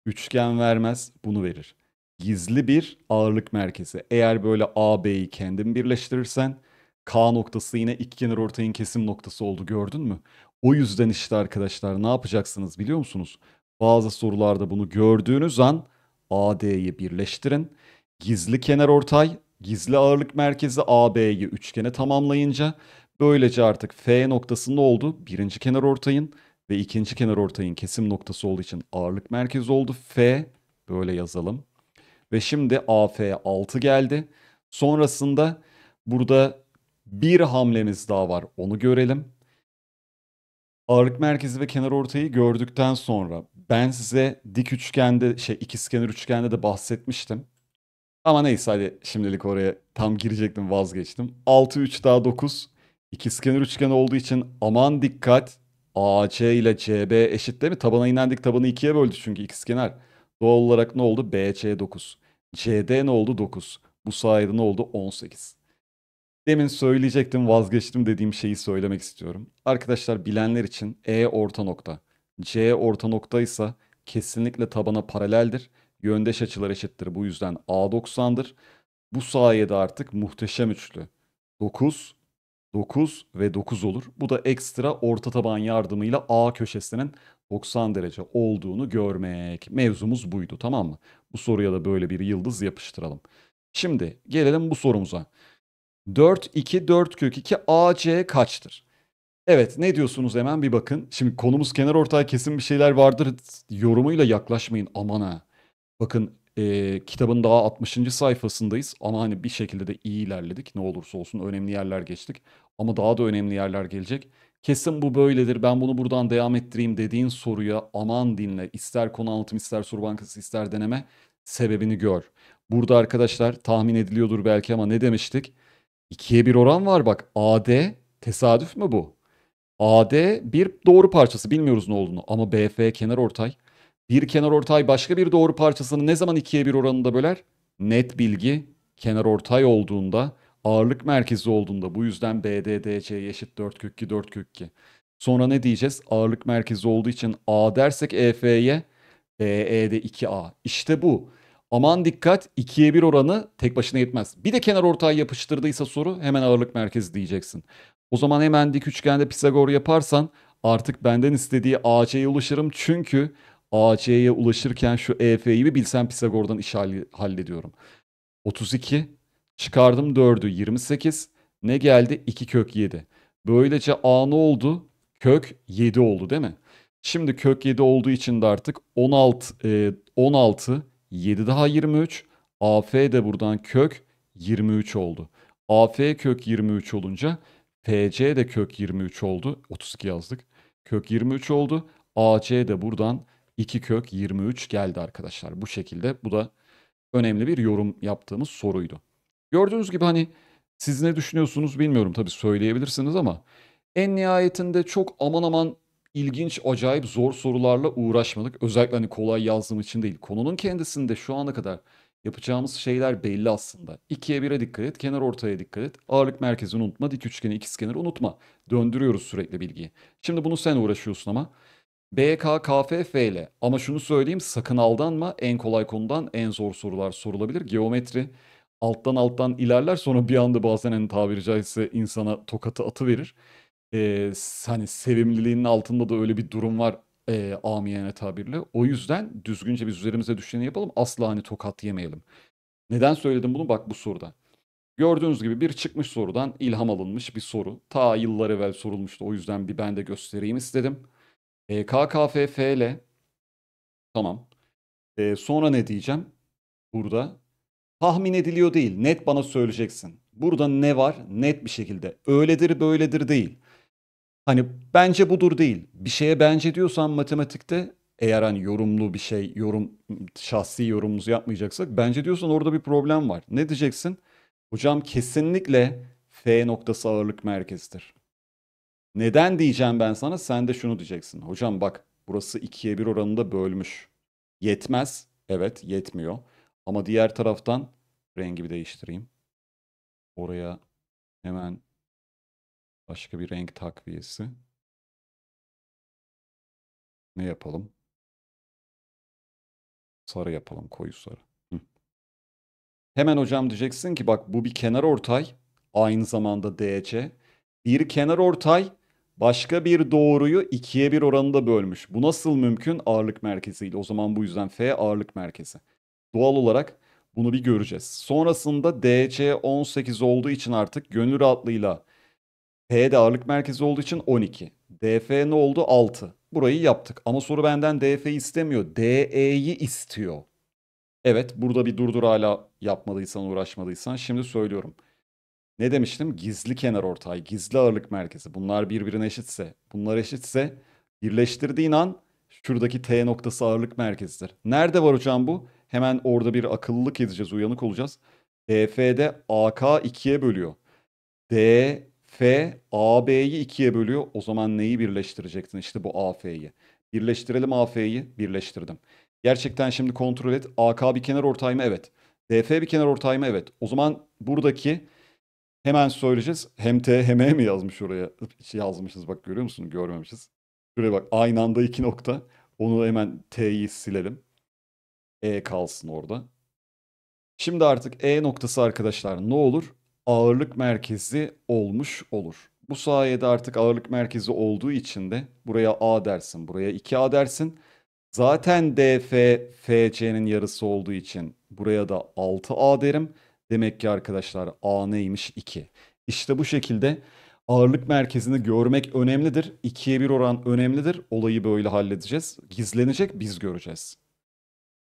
Üçgen vermez, bunu verir. Gizli bir ağırlık merkezi. Eğer böyle AB'yi kendin birleştirirsen K noktası yine iki kenar ortayın kesim noktası oldu gördün mü? O yüzden işte arkadaşlar ne yapacaksınız biliyor musunuz? bazı sorularda bunu gördüğünüz an AD'yi birleştirin. Gizli kenar ortay, gizli ağırlık merkezi AB'yi üçgene tamamlayınca böylece artık F noktasında oldu. Birinci kenar ortayın ve ikinci kenar ortayın kesim noktası olduğu için ağırlık merkezi oldu. F böyle yazalım. Ve şimdi AF 6 geldi. Sonrasında burada bir hamlemiz daha var onu görelim ağırlık merkezi ve kenar ortayı gördükten sonra ben size dik üçgende şey ikizkenar üçgende de bahsetmiştim. Ama neyse hadi şimdilik oraya tam girecektim vazgeçtim. 6 3 daha 9 ikizkenar üçgen olduğu için aman dikkat. AC ile CB eşit değil mi? Tabana inendik tabanı ikiye böldü çünkü ikizkenar. Doğal olarak ne oldu? BC 9. CD ne oldu? 9. Bu sayede ne oldu? 18. Demin söyleyecektim vazgeçtim dediğim şeyi söylemek istiyorum. Arkadaşlar bilenler için E orta nokta, C orta nokta ise kesinlikle tabana paraleldir. Yöndeş açılar eşittir. Bu yüzden A 90'dır. Bu sayede artık muhteşem üçlü. 9, 9 ve 9 olur. Bu da ekstra orta taban yardımıyla A köşesinin 90 derece olduğunu görmek. Mevzumuz buydu tamam mı? Bu soruya da böyle bir yıldız yapıştıralım. Şimdi gelelim bu sorumuza. 4, 2, 4 kök 2 AC kaçtır? Evet ne diyorsunuz hemen bir bakın. Şimdi konumuz kenar ortaya kesin bir şeyler vardır yorumuyla yaklaşmayın aman ha. Bakın e, kitabın daha 60. sayfasındayız ama hani bir şekilde de iyi ilerledik. Ne olursa olsun önemli yerler geçtik ama daha da önemli yerler gelecek. Kesin bu böyledir ben bunu buradan devam ettireyim dediğin soruya aman dinle. İster konu anlatım ister soru bankası ister deneme sebebini gör. Burada arkadaşlar tahmin ediliyordur belki ama ne demiştik? 2'ye 1 oran var bak. AD tesadüf mü bu? AD bir doğru parçası bilmiyoruz ne olduğunu ama BF kenar ortay. Bir kenar ortay başka bir doğru parçasını ne zaman 2'ye 1 oranında böler? Net bilgi kenar ortay olduğunda ağırlık merkezi olduğunda bu yüzden BDDC eşit 4 kök 2 4 kök 2. Sonra ne diyeceğiz? Ağırlık merkezi olduğu için A dersek EF'ye BE'de 2A. İşte bu. Aman dikkat 2'ye 1 oranı tek başına yetmez. Bir de kenar ortay yapıştırdıysa soru hemen ağırlık merkezi diyeceksin. O zaman hemen dik üçgende Pisagor yaparsan artık benden istediği AC'ye ulaşırım. Çünkü AC'ye ulaşırken şu EF'yi bir bilsem Pisagor'dan iş hallediyorum. 32 çıkardım 4'ü 28 ne geldi 2 kök 7. Böylece A ne oldu? Kök 7 oldu değil mi? Şimdi kök 7 olduğu için de artık 16 e, 16 7 daha 23. AF de buradan kök 23 oldu. AF kök 23 olunca FC de kök 23 oldu. 32 yazdık. Kök 23 oldu. AC de buradan 2 kök 23 geldi arkadaşlar. Bu şekilde bu da önemli bir yorum yaptığımız soruydu. Gördüğünüz gibi hani siz ne düşünüyorsunuz bilmiyorum tabii söyleyebilirsiniz ama en nihayetinde çok aman aman ilginç, acayip zor sorularla uğraşmadık. Özellikle hani kolay yazdığım için değil. Konunun kendisinde şu ana kadar yapacağımız şeyler belli aslında. 2'ye 1'e dikkat et, kenar ortaya dikkat et. Ağırlık merkezini unutma, dik üçgeni, ikiz kenarı unutma. Döndürüyoruz sürekli bilgiyi. Şimdi bunu sen uğraşıyorsun ama. BKKFF ile ama şunu söyleyeyim sakın aldanma en kolay konudan en zor sorular sorulabilir. Geometri alttan alttan ilerler sonra bir anda bazen en hani tabiri caizse insana tokatı atı verir e, hani sevimliliğinin altında da öyle bir durum var e, amiyane tabirle. O yüzden düzgünce biz üzerimize düşeni yapalım. Asla hani tokat yemeyelim. Neden söyledim bunu? Bak bu soruda. Gördüğünüz gibi bir çıkmış sorudan ilham alınmış bir soru. Ta yıllar evvel sorulmuştu. O yüzden bir ben de göstereyim istedim. E, KKFF'le tamam. E, sonra ne diyeceğim? Burada tahmin ediliyor değil. Net bana söyleyeceksin. Burada ne var? Net bir şekilde. Öyledir böyledir değil. Hani bence budur değil. Bir şeye bence diyorsan matematikte eğer hani yorumlu bir şey, yorum şahsi yorumumuzu yapmayacaksak bence diyorsan orada bir problem var. Ne diyeceksin? Hocam kesinlikle F noktası ağırlık merkezidir. Neden diyeceğim ben sana? Sen de şunu diyeceksin. Hocam bak burası 2'ye 1 oranında bölmüş. Yetmez. Evet yetmiyor. Ama diğer taraftan rengi bir değiştireyim. Oraya hemen Başka bir renk takviyesi. Ne yapalım? Sarı yapalım koyu sarı. Hı. Hemen hocam diyeceksin ki bak bu bir kenar ortay. Aynı zamanda DC. Bir kenar ortay başka bir doğruyu ikiye bir oranında bölmüş. Bu nasıl mümkün? Ağırlık merkeziyle. O zaman bu yüzden F ağırlık merkezi. Doğal olarak bunu bir göreceğiz. Sonrasında DC 18 olduğu için artık gönül rahatlığıyla P ağırlık merkezi olduğu için 12. DF ne oldu? 6. Burayı yaptık. Ama soru benden DF istemiyor. DE'yi istiyor. Evet burada bir durdur hala yapmadıysan uğraşmadıysan. Şimdi söylüyorum. Ne demiştim? Gizli kenar ortay, gizli ağırlık merkezi. Bunlar birbirine eşitse, bunlar eşitse birleştirdiğin an şuradaki T noktası ağırlık merkezidir. Nerede var hocam bu? Hemen orada bir akıllılık edeceğiz, uyanık olacağız. DF'de AK 2'ye bölüyor. D F AB'yi ikiye bölüyor. O zaman neyi birleştirecektin? İşte bu AF'yi. Birleştirelim AF'yi. Birleştirdim. Gerçekten şimdi kontrol et. AK bir kenar ortay mı? Evet. DF bir kenar ortay mı? Evet. O zaman buradaki hemen söyleyeceğiz. Hem T hem E mi yazmış oraya? Şey yazmışız bak görüyor musun? Görmemişiz. Şuraya bak aynı anda iki nokta. Onu hemen T'yi silelim. E kalsın orada. Şimdi artık E noktası arkadaşlar ne olur? ağırlık merkezi olmuş olur. Bu sayede artık ağırlık merkezi olduğu için de buraya A dersin, buraya 2A dersin. Zaten DF, FC'nin yarısı olduğu için buraya da 6A derim. Demek ki arkadaşlar A neymiş? 2. İşte bu şekilde ağırlık merkezini görmek önemlidir. 2'ye 1 oran önemlidir. Olayı böyle halledeceğiz. Gizlenecek biz göreceğiz.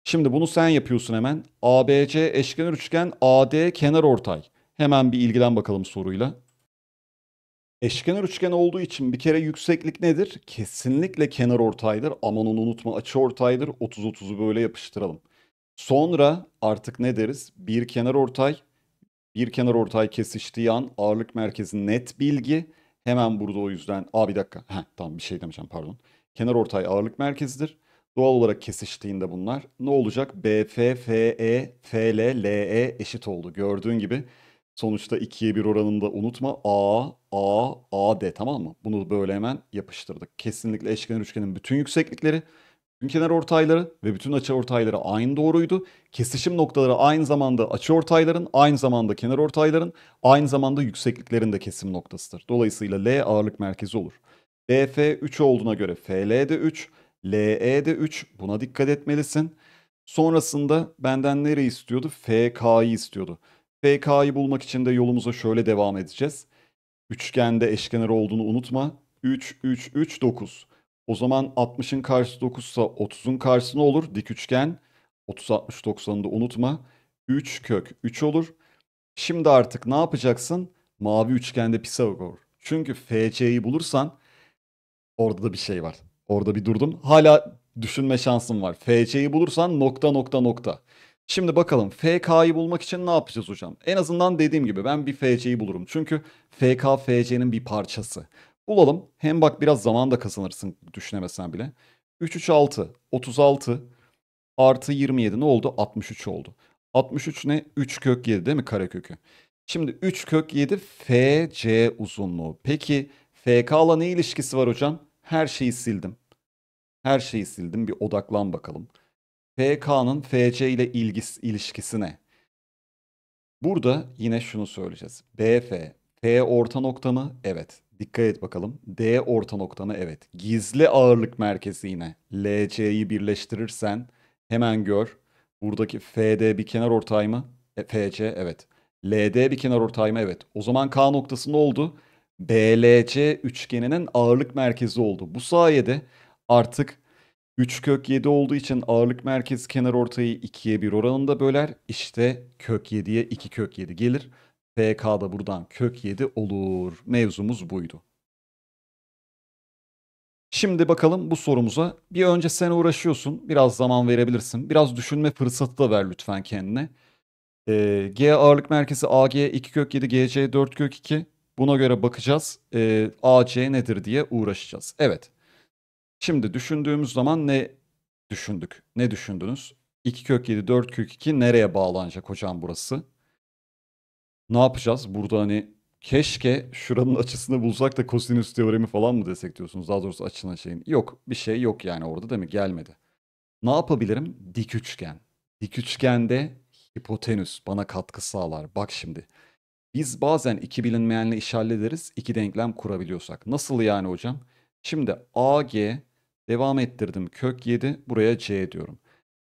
Şimdi bunu sen yapıyorsun hemen. ABC eşkenar üçgen, AD kenar ortay. Hemen bir ilgiden bakalım soruyla. Eşkenar üçgen olduğu için bir kere yükseklik nedir? Kesinlikle kenar ortaydır. Aman onu unutma açı ortaydır. 30-30'u böyle yapıştıralım. Sonra artık ne deriz? Bir kenar ortay. Bir kenar ortay kesiştiği an ağırlık merkezi net bilgi. Hemen burada o yüzden... Aa bir dakika. Heh, tamam bir şey demeyeceğim pardon. Kenar ortay ağırlık merkezidir. Doğal olarak kesiştiğinde bunlar ne olacak? BF, FE, FL, LE eşit oldu. Gördüğün gibi Sonuçta 2'ye 1 oranında unutma. A, A, A, D tamam mı? Bunu böyle hemen yapıştırdık. Kesinlikle eşkenar üçgenin bütün yükseklikleri, bütün kenar ortayları ve bütün açı ortayları aynı doğruydu. Kesişim noktaları aynı zamanda açı ortayların, aynı zamanda kenar ortayların, aynı zamanda yüksekliklerin de kesim noktasıdır. Dolayısıyla L ağırlık merkezi olur. BF 3 olduğuna göre FL de 3, LE de 3. Buna dikkat etmelisin. Sonrasında benden nereyi istiyordu? FK'yı istiyordu. FK'yı bulmak için de yolumuza şöyle devam edeceğiz. Üçgende eşkenar olduğunu unutma. 3, 3, 3, 9. O zaman 60'ın karşısı 9 ise 30'un karşısı ne olur? Dik üçgen. 30, 60, 90'ı da unutma. 3 kök 3 olur. Şimdi artık ne yapacaksın? Mavi üçgende Pisagor. Çünkü FC'yi bulursan orada da bir şey var. Orada bir durdum. Hala düşünme şansım var. FC'yi bulursan nokta nokta nokta. Şimdi bakalım FK'yı bulmak için ne yapacağız hocam? En azından dediğim gibi ben bir FC'yi bulurum. Çünkü FK FC'nin bir parçası. Bulalım. Hem bak biraz zaman da kazanırsın düşünemesen bile. 3 3 6 36 artı 27 ne oldu? 63 oldu. 63 ne? 3 kök 7 değil mi Karekökü. Şimdi 3 kök 7 FC uzunluğu. Peki FK'la ne ilişkisi var hocam? Her şeyi sildim. Her şeyi sildim. Bir odaklan bakalım. FK'nın FC ile ilgisi, ilişkisi ne? Burada yine şunu söyleyeceğiz. BF, F orta nokta mı? Evet. Dikkat et bakalım. D orta nokta mı? Evet. Gizli ağırlık merkezi yine. LC'yi birleştirirsen hemen gör. Buradaki FD bir kenar ortay mı? E, FC evet. LD bir kenar ortay mı? Evet. O zaman K noktası ne oldu? BLC üçgeninin ağırlık merkezi oldu. Bu sayede artık 3 kök 7 olduğu için ağırlık merkezi kenar ortayı 2'ye 1 oranında böler. İşte kök 7'ye 2 kök 7 gelir. PK da buradan kök 7 olur. Mevzumuz buydu. Şimdi bakalım bu sorumuza. Bir önce sen uğraşıyorsun. Biraz zaman verebilirsin. Biraz düşünme fırsatı da ver lütfen kendine. Ee, G ağırlık merkezi AG 2 kök 7 GC 4 kök 2. Buna göre bakacağız. Ee, AC nedir diye uğraşacağız. Evet. Şimdi düşündüğümüz zaman ne düşündük? Ne düşündünüz? 2 kök 7, 4 kök 2 nereye bağlanacak hocam burası? Ne yapacağız? Burada hani keşke şuranın açısını bulsak da kosinüs teoremi falan mı desek diyorsunuz. Daha doğrusu açılan şeyin. Yok bir şey yok yani orada değil mi? Gelmedi. Ne yapabilirim? Dik üçgen. Dik üçgende hipotenüs bana katkı sağlar. Bak şimdi. Biz bazen iki bilinmeyenle iş hallederiz. iki denklem kurabiliyorsak. Nasıl yani hocam? Şimdi AG Devam ettirdim. Kök 7. Buraya C diyorum.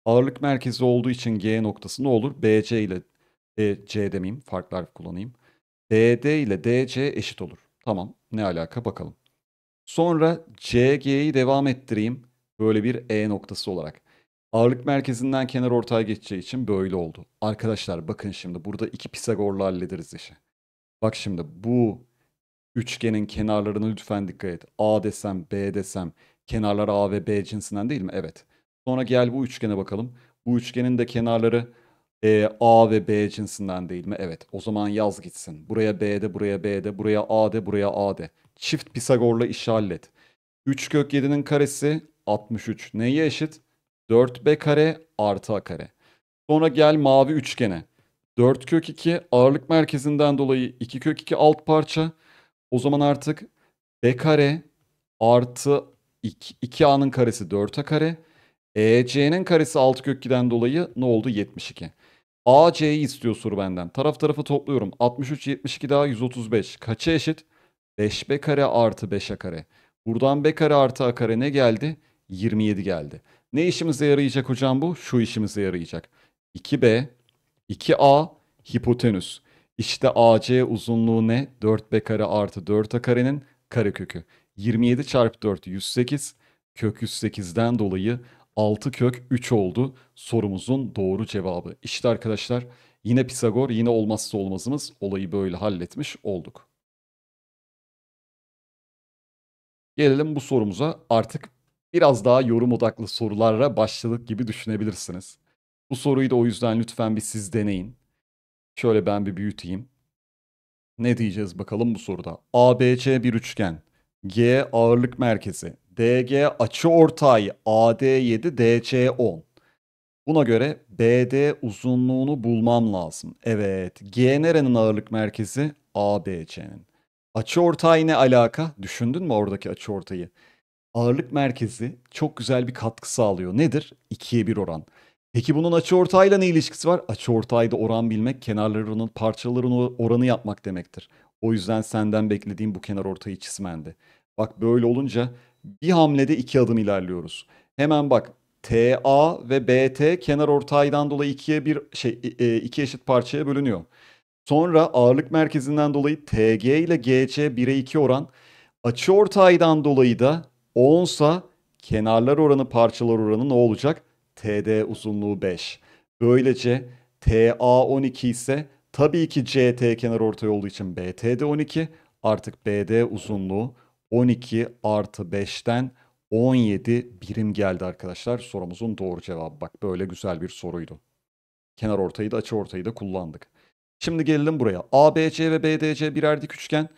Ağırlık merkezi olduğu için G noktası ne olur? BC ile e, C demeyeyim. Farklı kullanayım. DD ile DC eşit olur. Tamam. Ne alaka bakalım. Sonra CG'yi devam ettireyim. Böyle bir E noktası olarak. Ağırlık merkezinden kenar ortaya geçeceği için böyle oldu. Arkadaşlar bakın şimdi burada iki Pisagor'la hallederiz işi. Bak şimdi bu üçgenin kenarlarını lütfen dikkat et. A desem, B desem, Kenarları A ve B cinsinden değil mi? Evet. Sonra gel bu üçgene bakalım. Bu üçgenin de kenarları e, A ve B cinsinden değil mi? Evet. O zaman yaz gitsin. Buraya B de, buraya B de, buraya A de, buraya A de. Çift Pisagor'la işi hallet. 3 kök 7'nin karesi 63. Neye eşit? 4B kare artı A kare. Sonra gel mavi üçgene. 4 kök 2 ağırlık merkezinden dolayı 2 kök 2 alt parça. O zaman artık B kare artı 2A'nın karesi 4A kare. E, c'nin karesi 6 kök 2'den dolayı ne oldu? 72. AC'yi istiyor soru benden. Taraf tarafı topluyorum. 63, 72 daha 135. Kaça eşit? 5B kare artı 5A kare. Buradan B kare artı A kare ne geldi? 27 geldi. Ne işimize yarayacak hocam bu? Şu işimize yarayacak. 2B, 2A, hipotenüs. İşte AC uzunluğu ne? 4B kare artı 4A karenin kare kökü. 27 çarpı 4 108 kök 108'den dolayı 6 kök 3 oldu sorumuzun doğru cevabı. İşte arkadaşlar yine Pisagor yine olmazsa olmazımız olayı böyle halletmiş olduk. Gelelim bu sorumuza artık biraz daha yorum odaklı sorulara başladık gibi düşünebilirsiniz. Bu soruyu da o yüzden lütfen bir siz deneyin. Şöyle ben bir büyüteyim. Ne diyeceğiz bakalım bu soruda? ABC bir üçgen. G ağırlık merkezi, DG açı ortay, AD7, DC10. Buna göre BD uzunluğunu bulmam lazım. Evet, G nerenin ağırlık merkezi? ABC'nin. Açı ortayı ne alaka? Düşündün mü oradaki açı ortayı? Ağırlık merkezi çok güzel bir katkı sağlıyor. Nedir? 2'ye 1 oran. Peki bunun açı ortayla ne ilişkisi var? Açı ortayda oran bilmek kenarlarının parçaların oranı yapmak demektir. O yüzden senden beklediğim bu kenar ortayı çizmendi. Bak böyle olunca bir hamlede iki adım ilerliyoruz. Hemen bak TA ve BT kenar ortaydan dolayı ikiye bir şey e, iki eşit parçaya bölünüyor. Sonra ağırlık merkezinden dolayı TG ile GC 1'e 2 oran. Açı ortaydan dolayı da 10 sa kenarlar oranı parçalar oranı ne olacak? TD uzunluğu 5. Böylece TA 12 ise Tabii ki CT kenar ortay olduğu için BT de 12. Artık BD uzunluğu 12 artı 5'ten 17 birim geldi arkadaşlar. Sorumuzun doğru cevabı. Bak böyle güzel bir soruydu. Kenar ortayı da açı ortayı da kullandık. Şimdi gelelim buraya. ABC ve BDC birer dik üçgen.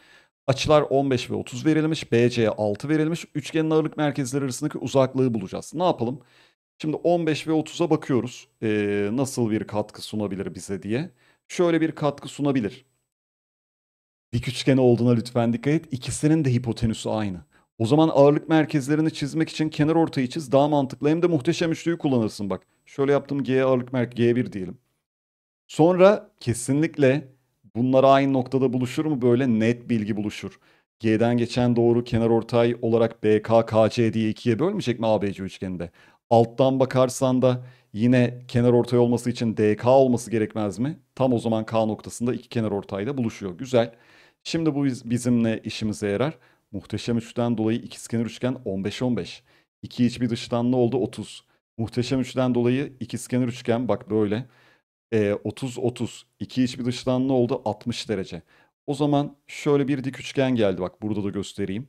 Açılar 15 ve 30 verilmiş. BC 6 verilmiş. Üçgenin ağırlık merkezleri arasındaki uzaklığı bulacağız. Ne yapalım? Şimdi 15 ve 30'a bakıyoruz. Ee, nasıl bir katkı sunabilir bize diye şöyle bir katkı sunabilir. Dik üçgen olduğuna lütfen dikkat et. İkisinin de hipotenüsü aynı. O zaman ağırlık merkezlerini çizmek için kenar ortayı çiz. Daha mantıklı. Hem de muhteşem üçlüyü kullanırsın bak. Şöyle yaptım G ağırlık merkez G1 diyelim. Sonra kesinlikle bunlar aynı noktada buluşur mu? Böyle net bilgi buluşur. G'den geçen doğru kenar ortay olarak BKKC diye ikiye bölmeyecek mi ABC üçgeninde? Alttan bakarsan da Yine kenar ortay olması için DK olması gerekmez mi? Tam o zaman K noktasında iki kenar ortayla buluşuyor. Güzel. Şimdi bu bizimle işimize yarar? Muhteşem üçten dolayı ikizkenar üçgen 15-15. İki iç bir dıştan ne oldu? 30. Muhteşem üçten dolayı ikizkenar üçgen bak böyle. E, ee, 30-30. İki iç bir dıştan ne oldu? 60 derece. O zaman şöyle bir dik üçgen geldi. Bak burada da göstereyim.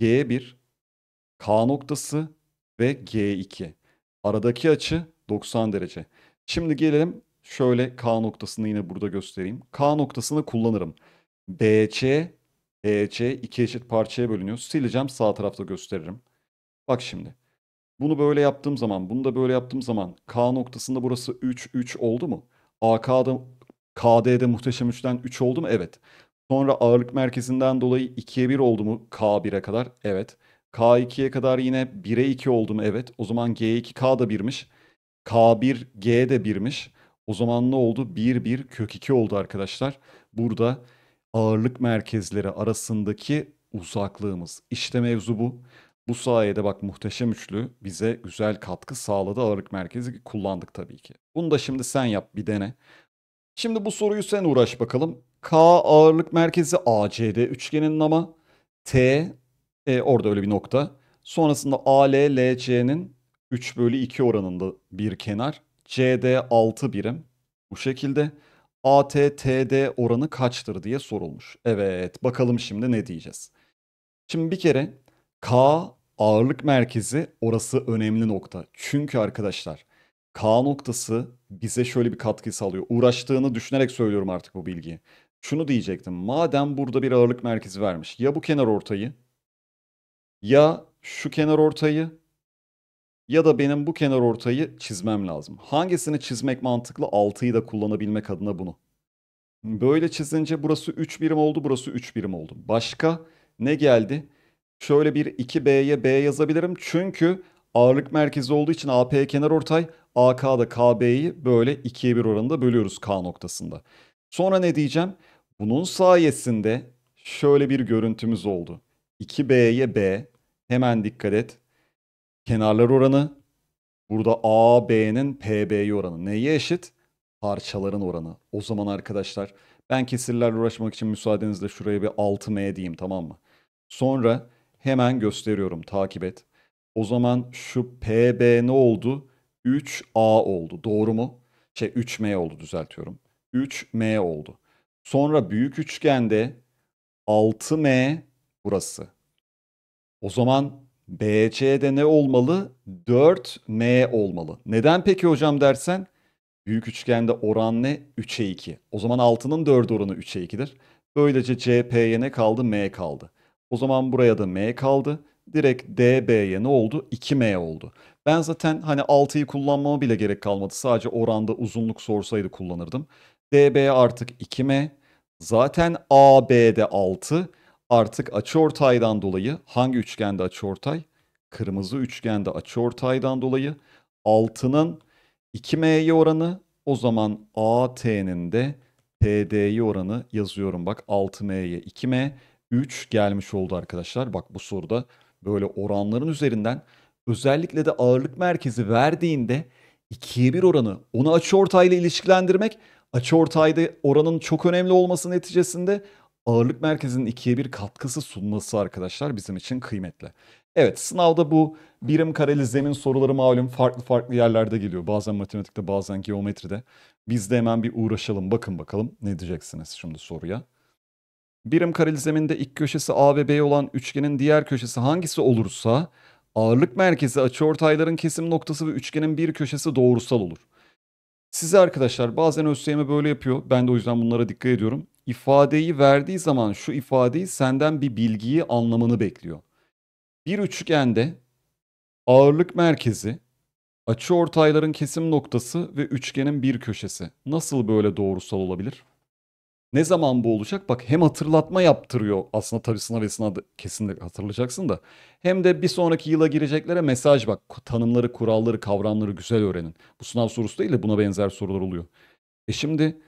G1, K noktası ve G2. Aradaki açı 90 derece. Şimdi gelelim şöyle K noktasını yine burada göstereyim. K noktasını kullanırım. BC, EC iki eşit parçaya bölünüyor. Sileceğim sağ tarafta gösteririm. Bak şimdi. Bunu böyle yaptığım zaman, bunu da böyle yaptığım zaman K noktasında burası 3, 3 oldu mu? AK'da, KD'de muhteşem 3'ten 3 oldu mu? Evet. Sonra ağırlık merkezinden dolayı 2'ye 1 oldu mu K1'e kadar? Evet. K2'ye kadar yine 1'e 2 oldu mu? Evet. O zaman G2 K da 1'miş. K1 G de birmiş. O zaman ne oldu? 1 1 kök 2 oldu arkadaşlar. Burada ağırlık merkezleri arasındaki uzaklığımız. İşte mevzu bu. Bu sayede bak muhteşem üçlü bize güzel katkı sağladı. Ağırlık merkezi kullandık tabii ki. Bunu da şimdi sen yap bir dene. Şimdi bu soruyu sen uğraş bakalım. K ağırlık merkezi ACD üçgenin ama T e, orada öyle bir nokta. Sonrasında AL LC'nin 3 bölü 2 oranında bir kenar. CD 6 birim. Bu şekilde. ATTD oranı kaçtır diye sorulmuş. Evet bakalım şimdi ne diyeceğiz. Şimdi bir kere K ağırlık merkezi orası önemli nokta. Çünkü arkadaşlar K noktası bize şöyle bir katkı sağlıyor. Uğraştığını düşünerek söylüyorum artık bu bilgiyi. Şunu diyecektim. Madem burada bir ağırlık merkezi vermiş. Ya bu kenar ortayı ya şu kenar ortayı ya da benim bu kenar ortayı çizmem lazım. Hangisini çizmek mantıklı? 6'yı da kullanabilmek adına bunu. Böyle çizince burası 3 birim oldu, burası 3 birim oldu. Başka ne geldi? Şöyle bir 2B'ye B yazabilirim. Çünkü ağırlık merkezi olduğu için AP kenar ortay, AK'da KB'yi böyle 2'ye 1 oranında bölüyoruz K noktasında. Sonra ne diyeceğim? Bunun sayesinde şöyle bir görüntümüz oldu. 2B'ye B, hemen dikkat et kenarlar oranı. Burada A, B'nin PB'yi oranı. Neye eşit? Parçaların oranı. O zaman arkadaşlar ben kesirlerle uğraşmak için müsaadenizle şuraya bir 6M diyeyim tamam mı? Sonra hemen gösteriyorum takip et. O zaman şu PB ne oldu? 3A oldu doğru mu? Şey 3M oldu düzeltiyorum. 3M oldu. Sonra büyük üçgende 6M burası. O zaman BC'de ne olmalı? 4M olmalı. Neden peki hocam dersen? Büyük üçgende oran ne? 3'e 2. O zaman 6'nın 4 oranı 3'e 2'dir. Böylece CP'ye ne kaldı? M kaldı. O zaman buraya da M kaldı. Direkt DB'ye ne oldu? 2M oldu. Ben zaten hani 6'yı kullanmama bile gerek kalmadı. Sadece oranda uzunluk sorsaydı kullanırdım. DB artık 2M. Zaten AB'de 6 artık açıortaydan dolayı hangi üçgende açıortay? Kırmızı üçgende açıortaydan dolayı 6'nın 2m'ye oranı o zaman AT'nin de PD'ye oranı yazıyorum. Bak 6m'ye 2m 3 gelmiş oldu arkadaşlar. Bak bu soruda böyle oranların üzerinden özellikle de ağırlık merkezi verdiğinde 2'ye 1 oranı onu açıortayla ilişkilendirmek açıortayda oranın çok önemli olması neticesinde ağırlık merkezinin ikiye bir katkısı sunması arkadaşlar bizim için kıymetli. Evet sınavda bu birim kareli zemin soruları malum farklı farklı yerlerde geliyor. Bazen matematikte bazen geometride. Biz de hemen bir uğraşalım bakın bakalım ne diyeceksiniz şimdi soruya. Birim kareli zeminde ilk köşesi A ve B olan üçgenin diğer köşesi hangisi olursa ağırlık merkezi açıortayların kesim noktası ve üçgenin bir köşesi doğrusal olur. Size arkadaşlar bazen ÖSYM böyle yapıyor. Ben de o yüzden bunlara dikkat ediyorum. İfadeyi verdiği zaman şu ifadeyi senden bir bilgiyi anlamanı bekliyor. Bir üçgende ağırlık merkezi, açı ortayların kesim noktası ve üçgenin bir köşesi. Nasıl böyle doğrusal olabilir? Ne zaman bu olacak? Bak hem hatırlatma yaptırıyor aslında tabii sınav ve sınav kesinlikle hatırlayacaksın da. Hem de bir sonraki yıla gireceklere mesaj bak. Tanımları, kuralları, kavramları güzel öğrenin. Bu sınav sorusu değil de buna benzer sorular oluyor. E şimdi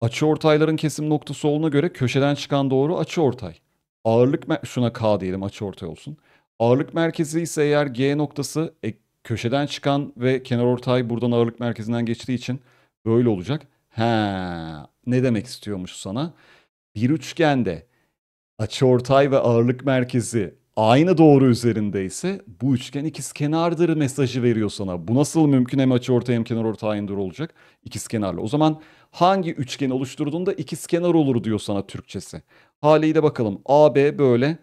açı ortayların kesim noktası olduğuna göre köşeden çıkan doğru açı ortay. Ağırlık şuna K diyelim açı ortay olsun. Ağırlık merkezi ise eğer G noktası e, köşeden çıkan ve kenar ortay buradan ağırlık merkezinden geçtiği için böyle olacak. He, ne demek istiyormuş sana? Bir üçgende açıortay ve ağırlık merkezi aynı doğru üzerindeyse bu üçgen ikizkenardır mesajı veriyor sana. Bu nasıl mümkün hem açıortay hem kenar ortayındır olacak ikizkenarlı. O zaman hangi üçgen oluşturduğunda ikizkenar olur diyor sana Türkçesi. Haliyle bakalım AB böyle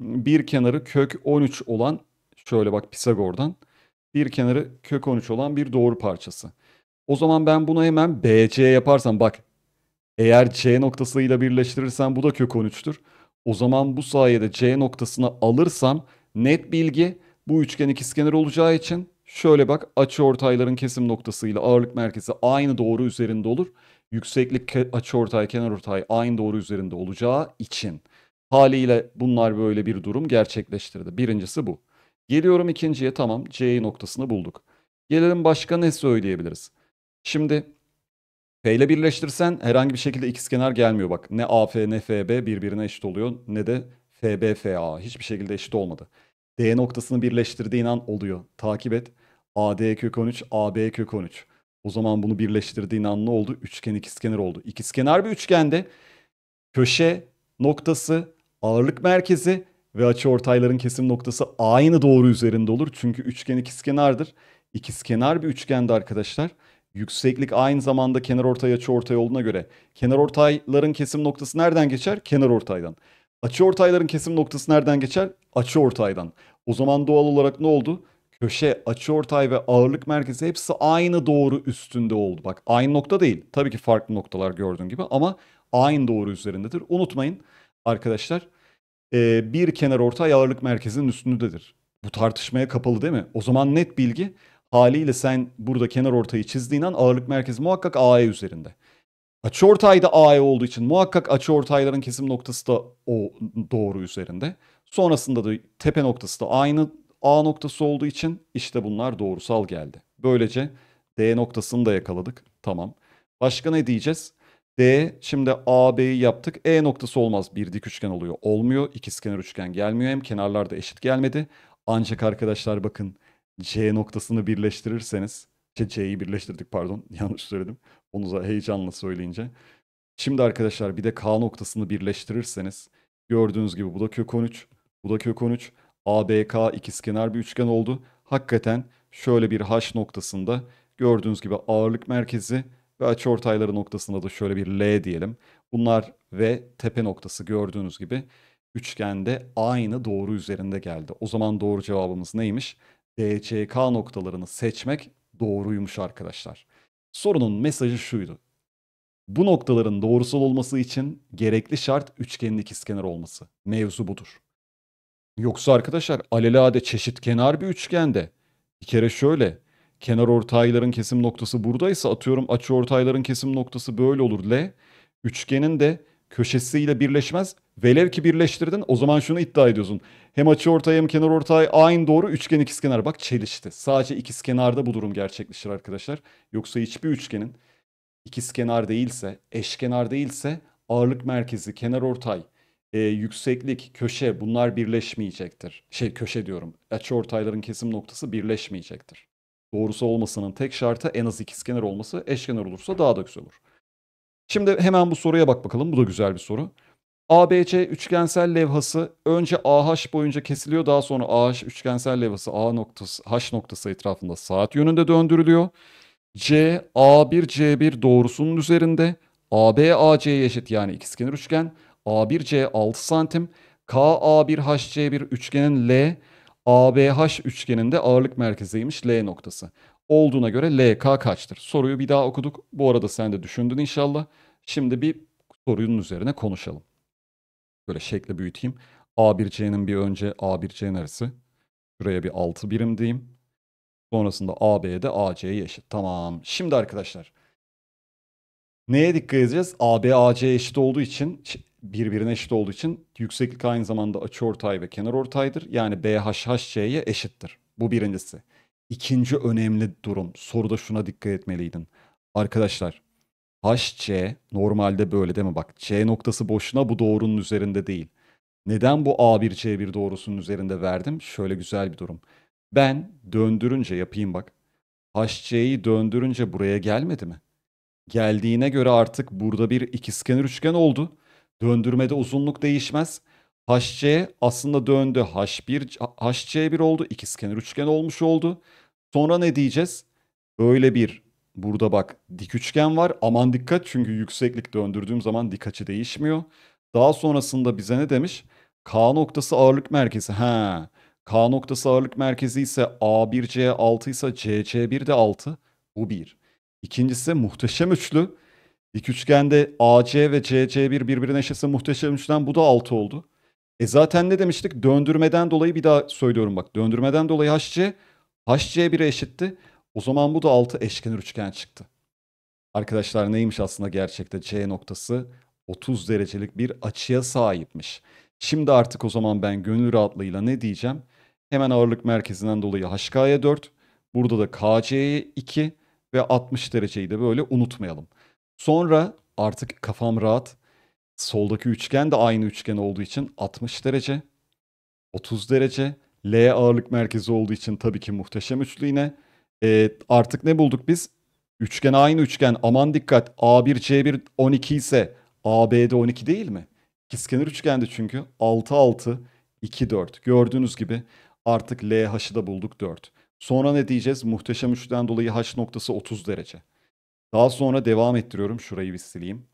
bir kenarı kök 13 olan şöyle bak Pisagor'dan bir kenarı kök 13 olan bir doğru parçası. O zaman ben bunu hemen BC yaparsam bak eğer C noktasıyla birleştirirsen bu da kök 13'tür. O zaman bu sayede C noktasını alırsam net bilgi bu üçgen ikizkenar olacağı için şöyle bak açıortayların kesim noktasıyla ağırlık merkezi aynı doğru üzerinde olur. Yükseklik açıortay kenarortay aynı doğru üzerinde olacağı için haliyle bunlar böyle bir durum gerçekleştirdi. Birincisi bu. Geliyorum ikinciye tamam C noktasını bulduk. Gelelim başka ne söyleyebiliriz? Şimdi F ile birleştirsen herhangi bir şekilde ikizkenar gelmiyor bak. Ne AF ne FB birbirine eşit oluyor ne de FBFA hiçbir şekilde eşit olmadı. D noktasını birleştirdiğin an oluyor. Takip et. AD kök 13, AB kök 13. O zaman bunu birleştirdiğin an ne oldu? Üçgen ikizkenar oldu. İkizkenar bir üçgende köşe, noktası, ağırlık merkezi ve açıortayların kesim noktası aynı doğru üzerinde olur. Çünkü üçgen ikizkenardır. İkizkenar bir üçgende arkadaşlar. Yükseklik aynı zamanda kenar ortay açı ortay olduğuna göre kenar ortayların kesim noktası nereden geçer? Kenar ortaydan. Açı ortayların kesim noktası nereden geçer? Açı ortaydan. O zaman doğal olarak ne oldu? Köşe, açı ortay ve ağırlık merkezi hepsi aynı doğru üstünde oldu. Bak aynı nokta değil. Tabii ki farklı noktalar gördüğün gibi ama aynı doğru üzerindedir. Unutmayın arkadaşlar bir kenar ortay ağırlık merkezinin üstündedir. Bu tartışmaya kapalı değil mi? O zaman net bilgi Haliyle sen burada kenar ortayı çizdiğin an ağırlık merkezi muhakkak AE üzerinde. Açıortay da AE olduğu için muhakkak ortayların kesim noktası da o doğru üzerinde. Sonrasında da tepe noktası da aynı A noktası olduğu için işte bunlar doğrusal geldi. Böylece D noktasını da yakaladık. Tamam. Başka ne diyeceğiz? D şimdi AB'yi yaptık. E noktası olmaz. Bir dik üçgen oluyor. Olmuyor. İkizkenar üçgen gelmiyor. Hem kenarlarda eşit gelmedi. Ancak arkadaşlar bakın C noktasını birleştirirseniz C'yi birleştirdik pardon yanlış söyledim. Onu heyecanla söyleyince. Şimdi arkadaşlar bir de K noktasını birleştirirseniz gördüğünüz gibi bu da kök 13. Bu da kök 13. ABK ikizkenar bir üçgen oldu. Hakikaten şöyle bir H noktasında gördüğünüz gibi ağırlık merkezi ve açıortayları noktasında da şöyle bir L diyelim. Bunlar ve tepe noktası gördüğünüz gibi üçgende aynı doğru üzerinde geldi. O zaman doğru cevabımız neymiş? DCK noktalarını seçmek doğruymuş arkadaşlar. Sorunun mesajı şuydu. Bu noktaların doğrusal olması için gerekli şart üçgenin ikizkenar olması. Mevzu budur. Yoksa arkadaşlar alelade çeşit kenar bir üçgende bir kere şöyle kenar ortayların kesim noktası buradaysa atıyorum açı ortayların kesim noktası böyle olur L. Üçgenin de köşesiyle birleşmez. Velev ki birleştirdin o zaman şunu iddia ediyorsun. Hem açı ortay hem kenar ortay aynı doğru üçgen ikizkenar. Bak çelişti. Sadece ikizkenarda bu durum gerçekleşir arkadaşlar. Yoksa hiçbir üçgenin ikizkenar değilse, eşkenar değilse ağırlık merkezi, kenar ortay, e, yükseklik, köşe bunlar birleşmeyecektir. Şey köşe diyorum. Açı ortayların kesim noktası birleşmeyecektir. Doğrusu olmasının tek şartı en az ikizkenar olması. Eşkenar olursa daha da güzel olur. Şimdi hemen bu soruya bak bakalım. Bu da güzel bir soru. ABC üçgensel levhası önce AH boyunca kesiliyor. Daha sonra AH üçgensel levhası A noktası, H noktası etrafında saat yönünde döndürülüyor. C, A1, C1 doğrusunun üzerinde. AB, AC'ye eşit yani ikizkenar üçgen. A1C 6 santim. KA1HC1 üçgenin L, ABH üçgeninde ağırlık merkeziymiş L noktası olduğuna göre LK kaçtır? Soruyu bir daha okuduk. Bu arada sen de düşündün inşallah. Şimdi bir sorunun üzerine konuşalım. Böyle şekle büyüteyim. A1C'nin bir önce A1C'nin arası. Şuraya bir 6 birim diyeyim. Sonrasında AB'de AC'ye eşit. Tamam. Şimdi arkadaşlar neye dikkat edeceğiz? AB AC eşit olduğu için birbirine eşit olduğu için yükseklik aynı zamanda açıortay ve kenarortaydır. Yani BHHC'ye eşittir. Bu birincisi. İkinci önemli durum. Soruda şuna dikkat etmeliydin. Arkadaşlar HC normalde böyle değil mi? Bak C noktası boşuna bu doğrunun üzerinde değil. Neden bu A1C1 doğrusunun üzerinde verdim? Şöyle güzel bir durum. Ben döndürünce yapayım bak. HC'yi döndürünce buraya gelmedi mi? Geldiğine göre artık burada bir ikizkenar üçgen oldu. Döndürmede uzunluk değişmez. HC aslında döndü. H1, HC1 oldu. İkizkenar üçgen olmuş oldu. Sonra ne diyeceğiz? Böyle bir burada bak dik üçgen var. Aman dikkat çünkü yükseklik döndürdüğüm zaman dik açı değişmiyor. Daha sonrasında bize ne demiş? K noktası ağırlık merkezi. Ha. K noktası ağırlık merkezi ise A1C 6 ise CC1 de 6. Bu bir. İkincisi muhteşem üçlü. Dik üçgende AC ve CC1 birbirine eşitse muhteşem üçten bu da 6 oldu. E zaten ne demiştik? Döndürmeden dolayı bir daha söylüyorum bak. Döndürmeden dolayı HC, HC 1'e eşitti. O zaman bu da 6 eşkenar üçgen çıktı. Arkadaşlar neymiş aslında gerçekte C noktası? 30 derecelik bir açıya sahipmiş. Şimdi artık o zaman ben gönül rahatlığıyla ne diyeceğim? Hemen ağırlık merkezinden dolayı HK'ya 4, burada da KC'ye 2 ve 60 dereceyi de böyle unutmayalım. Sonra artık kafam rahat. Soldaki üçgen de aynı üçgen olduğu için 60 derece. 30 derece. L ağırlık merkezi olduğu için tabii ki muhteşem üçlü E, artık ne bulduk biz? Üçgen aynı üçgen. Aman dikkat. A1, C1 12 ise AB'de 12 değil mi? İkizkenar üçgende çünkü 6, 6, 2, 4. Gördüğünüz gibi artık LH'ı da bulduk 4. Sonra ne diyeceğiz? Muhteşem üçlüden dolayı H noktası 30 derece. Daha sonra devam ettiriyorum. Şurayı bir sileyim.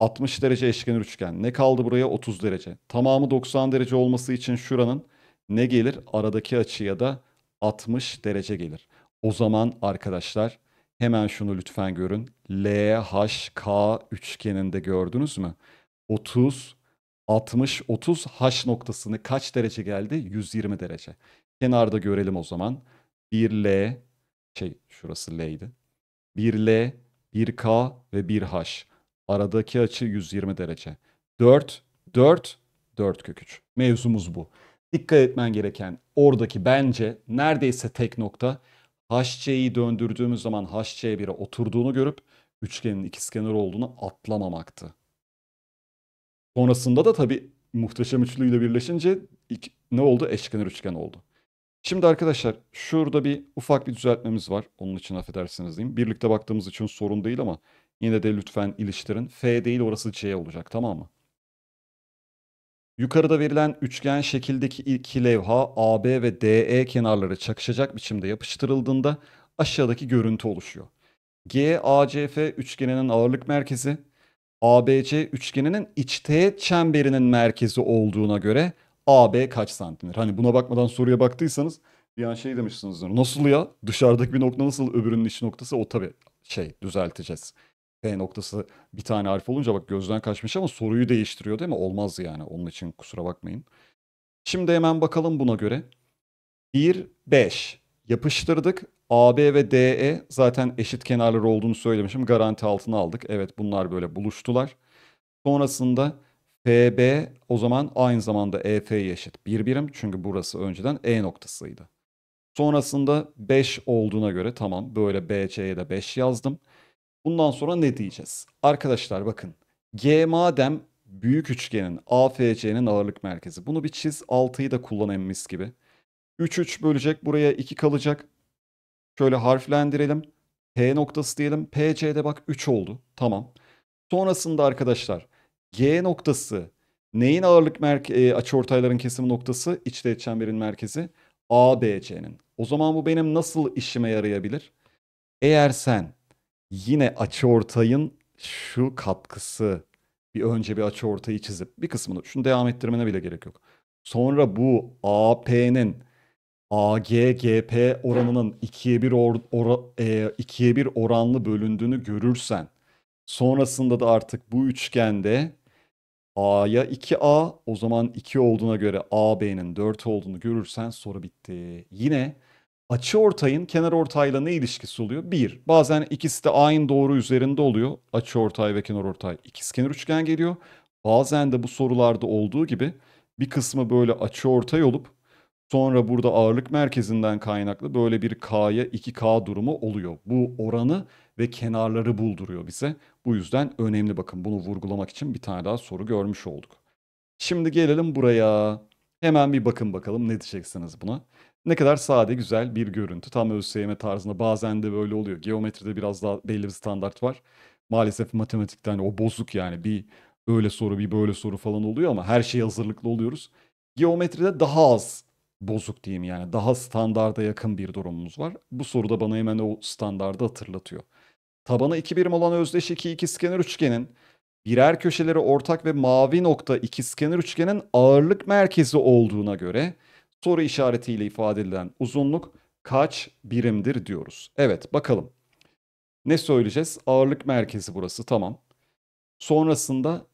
60 derece eşkenar üçgen. Ne kaldı buraya? 30 derece. Tamamı 90 derece olması için şuranın ne gelir? Aradaki açıya da 60 derece gelir. O zaman arkadaşlar hemen şunu lütfen görün. LHK üçgeninde gördünüz mü? 30 60 30 H noktasını kaç derece geldi? 120 derece. Kenarda görelim o zaman. 1L şey şurası L'ydi. 1L, 1K ve 1H. Aradaki açı 120 derece. 4, 4, 4 kök 3. Mevzumuz bu. Dikkat etmen gereken oradaki bence neredeyse tek nokta HC'yi döndürdüğümüz zaman HC1'e oturduğunu görüp üçgenin ikizkenar olduğunu atlamamaktı. Sonrasında da tabii muhteşem üçlüyle birleşince ne oldu? Eşkenar üçgen oldu. Şimdi arkadaşlar şurada bir ufak bir düzeltmemiz var. Onun için affedersiniz diyeyim. Birlikte baktığımız için sorun değil ama Yine de lütfen iliştirin. F değil orası C olacak tamam mı? Yukarıda verilen üçgen şekildeki iki levha AB ve DE kenarları çakışacak biçimde yapıştırıldığında aşağıdaki görüntü oluşuyor. GACF üçgeninin ağırlık merkezi, ABC üçgeninin iç teğet çemberinin merkezi olduğuna göre AB kaç santimdir? Hani buna bakmadan soruya baktıysanız bir an şey demişsiniz. Nasıl ya? Dışarıdaki bir nokta nasıl öbürünün iç noktası? O tabii şey düzelteceğiz. P noktası bir tane harf olunca bak gözden kaçmış ama soruyu değiştiriyor değil mi? Olmaz yani onun için kusura bakmayın. Şimdi hemen bakalım buna göre. 1, 5 yapıştırdık. AB ve DE zaten eşit kenarları olduğunu söylemişim. Garanti altına aldık. Evet bunlar böyle buluştular. Sonrasında FB o zaman aynı zamanda EF'ye eşit bir birim. Çünkü burası önceden E noktasıydı. Sonrasında 5 olduğuna göre tamam böyle BC'ye de 5 yazdım. Bundan sonra ne diyeceğiz? Arkadaşlar bakın. G madem büyük üçgenin AFC'nin ağırlık merkezi. Bunu bir çiz 6'yı da kullanayım mis gibi. 3 3 bölecek buraya 2 kalacak. Şöyle harflendirelim. P noktası diyelim. PC'de bak 3 oldu. Tamam. Sonrasında arkadaşlar G noktası neyin ağırlık merkezi e, açıortayların kesimi noktası? İçte çemberin merkezi ABC'nin. O zaman bu benim nasıl işime yarayabilir? Eğer sen yine açıortayın şu katkısı bir önce bir açıortayı çizip bir kısmını şunu devam ettirmene bile gerek yok. Sonra bu AP'nin AGGP oranının 2'ye 1 or, or, e, 2'ye 1 oranlı bölündüğünü görürsen sonrasında da artık bu üçgende A'ya 2A o zaman 2 olduğuna göre AB'nin 4 olduğunu görürsen soru bitti. Yine açı ortayın kenar ortayla ne ilişkisi oluyor? Bir, bazen ikisi de aynı doğru üzerinde oluyor. Açı ortay ve kenar ortay ikizkenar üçgen geliyor. Bazen de bu sorularda olduğu gibi bir kısmı böyle açı ortay olup sonra burada ağırlık merkezinden kaynaklı böyle bir K'ya 2K durumu oluyor. Bu oranı ve kenarları bulduruyor bize. Bu yüzden önemli bakın bunu vurgulamak için bir tane daha soru görmüş olduk. Şimdi gelelim buraya. Hemen bir bakın bakalım ne diyeceksiniz buna. Ne kadar sade, güzel bir görüntü. Tam ÖSYM tarzında bazen de böyle oluyor. Geometride biraz daha belli bir standart var. Maalesef matematikten o bozuk yani bir öyle soru bir böyle soru falan oluyor ama her şey hazırlıklı oluyoruz. Geometride daha az bozuk diyeyim yani daha standarda yakın bir durumumuz var. Bu soru da bana hemen o standardı hatırlatıyor. Tabanı 2 birim olan özdeş 2 ikizkenar üçgenin birer köşeleri ortak ve mavi nokta ikizkenar üçgenin ağırlık merkezi olduğuna göre soru işaretiyle ifade edilen uzunluk kaç birimdir diyoruz. Evet bakalım. Ne söyleyeceğiz? Ağırlık merkezi burası tamam. Sonrasında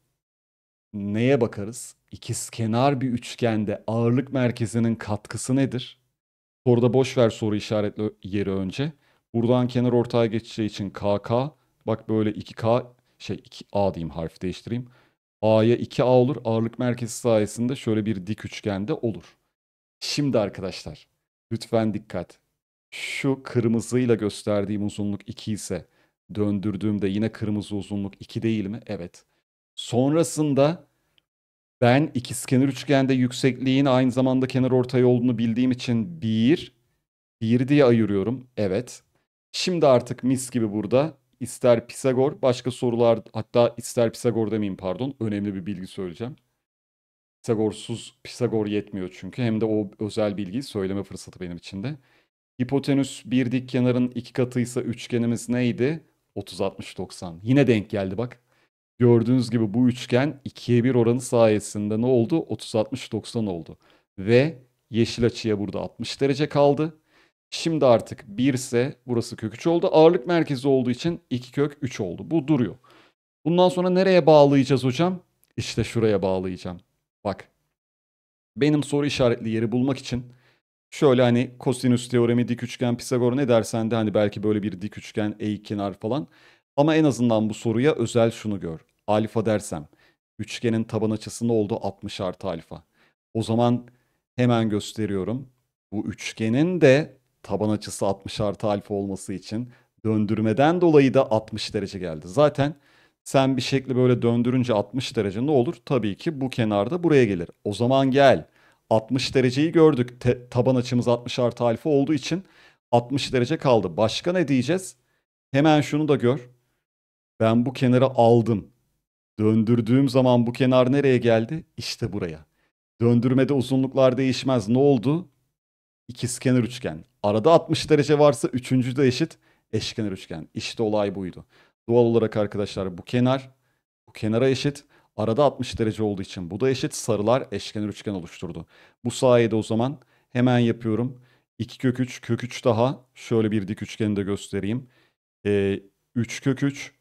neye bakarız? İkizkenar bir üçgende ağırlık merkezinin katkısı nedir? Soruda boş ver soru işaretli yeri önce. Buradan kenar ortaya geçeceği için KK. Bak böyle 2K şey 2A diyeyim harf değiştireyim. A'ya 2A olur. Ağırlık merkezi sayesinde şöyle bir dik üçgende olur. Şimdi arkadaşlar lütfen dikkat. Şu kırmızıyla gösterdiğim uzunluk 2 ise döndürdüğümde yine kırmızı uzunluk 2 değil mi? Evet. Sonrasında ben ikizkenar üçgende yüksekliğin aynı zamanda kenar ortay olduğunu bildiğim için 1, 1 diye ayırıyorum. Evet. Şimdi artık mis gibi burada ister Pisagor başka sorular hatta ister Pisagor demeyeyim pardon önemli bir bilgi söyleyeceğim. Pisagorsuz Pisagor yetmiyor çünkü. Hem de o özel bilgiyi söyleme fırsatı benim için de. Hipotenüs bir dik kenarın iki katıysa üçgenimiz neydi? 30 60 90. Yine denk geldi bak. Gördüğünüz gibi bu üçgen 2'ye 1 oranı sayesinde ne oldu? 30 60 90 oldu. Ve yeşil açıya burada 60 derece kaldı. Şimdi artık 1 ise burası kök 3 oldu. Ağırlık merkezi olduğu için 2 kök 3 oldu. Bu duruyor. Bundan sonra nereye bağlayacağız hocam? İşte şuraya bağlayacağım. Bak. Benim soru işaretli yeri bulmak için şöyle hani kosinüs teoremi, dik üçgen, Pisagor ne dersen de hani belki böyle bir dik üçgen, eğik kenar falan. Ama en azından bu soruya özel şunu gör. Alfa dersem üçgenin taban açısı ne oldu? 60 artı alfa. O zaman hemen gösteriyorum. Bu üçgenin de taban açısı 60 artı alfa olması için döndürmeden dolayı da 60 derece geldi. Zaten sen bir şekli böyle döndürünce 60 derece ne olur? Tabii ki bu kenarda buraya gelir. O zaman gel. 60 dereceyi gördük. Te taban açımız 60 artı alfa olduğu için 60 derece kaldı. Başka ne diyeceğiz? Hemen şunu da gör. Ben bu kenara aldım. Döndürdüğüm zaman bu kenar nereye geldi? İşte buraya. Döndürmede uzunluklar değişmez. Ne oldu? İkizkenar üçgen. Arada 60 derece varsa üçüncü de eşit eşkenar üçgen. İşte olay buydu. Doğal olarak arkadaşlar bu kenar bu kenara eşit. Arada 60 derece olduğu için bu da eşit. Sarılar eşkenar üçgen oluşturdu. Bu sayede o zaman hemen yapıyorum. 2 kök 3 kök 3 daha şöyle bir dik üçgeni de göstereyim. Ee, 3 kök 3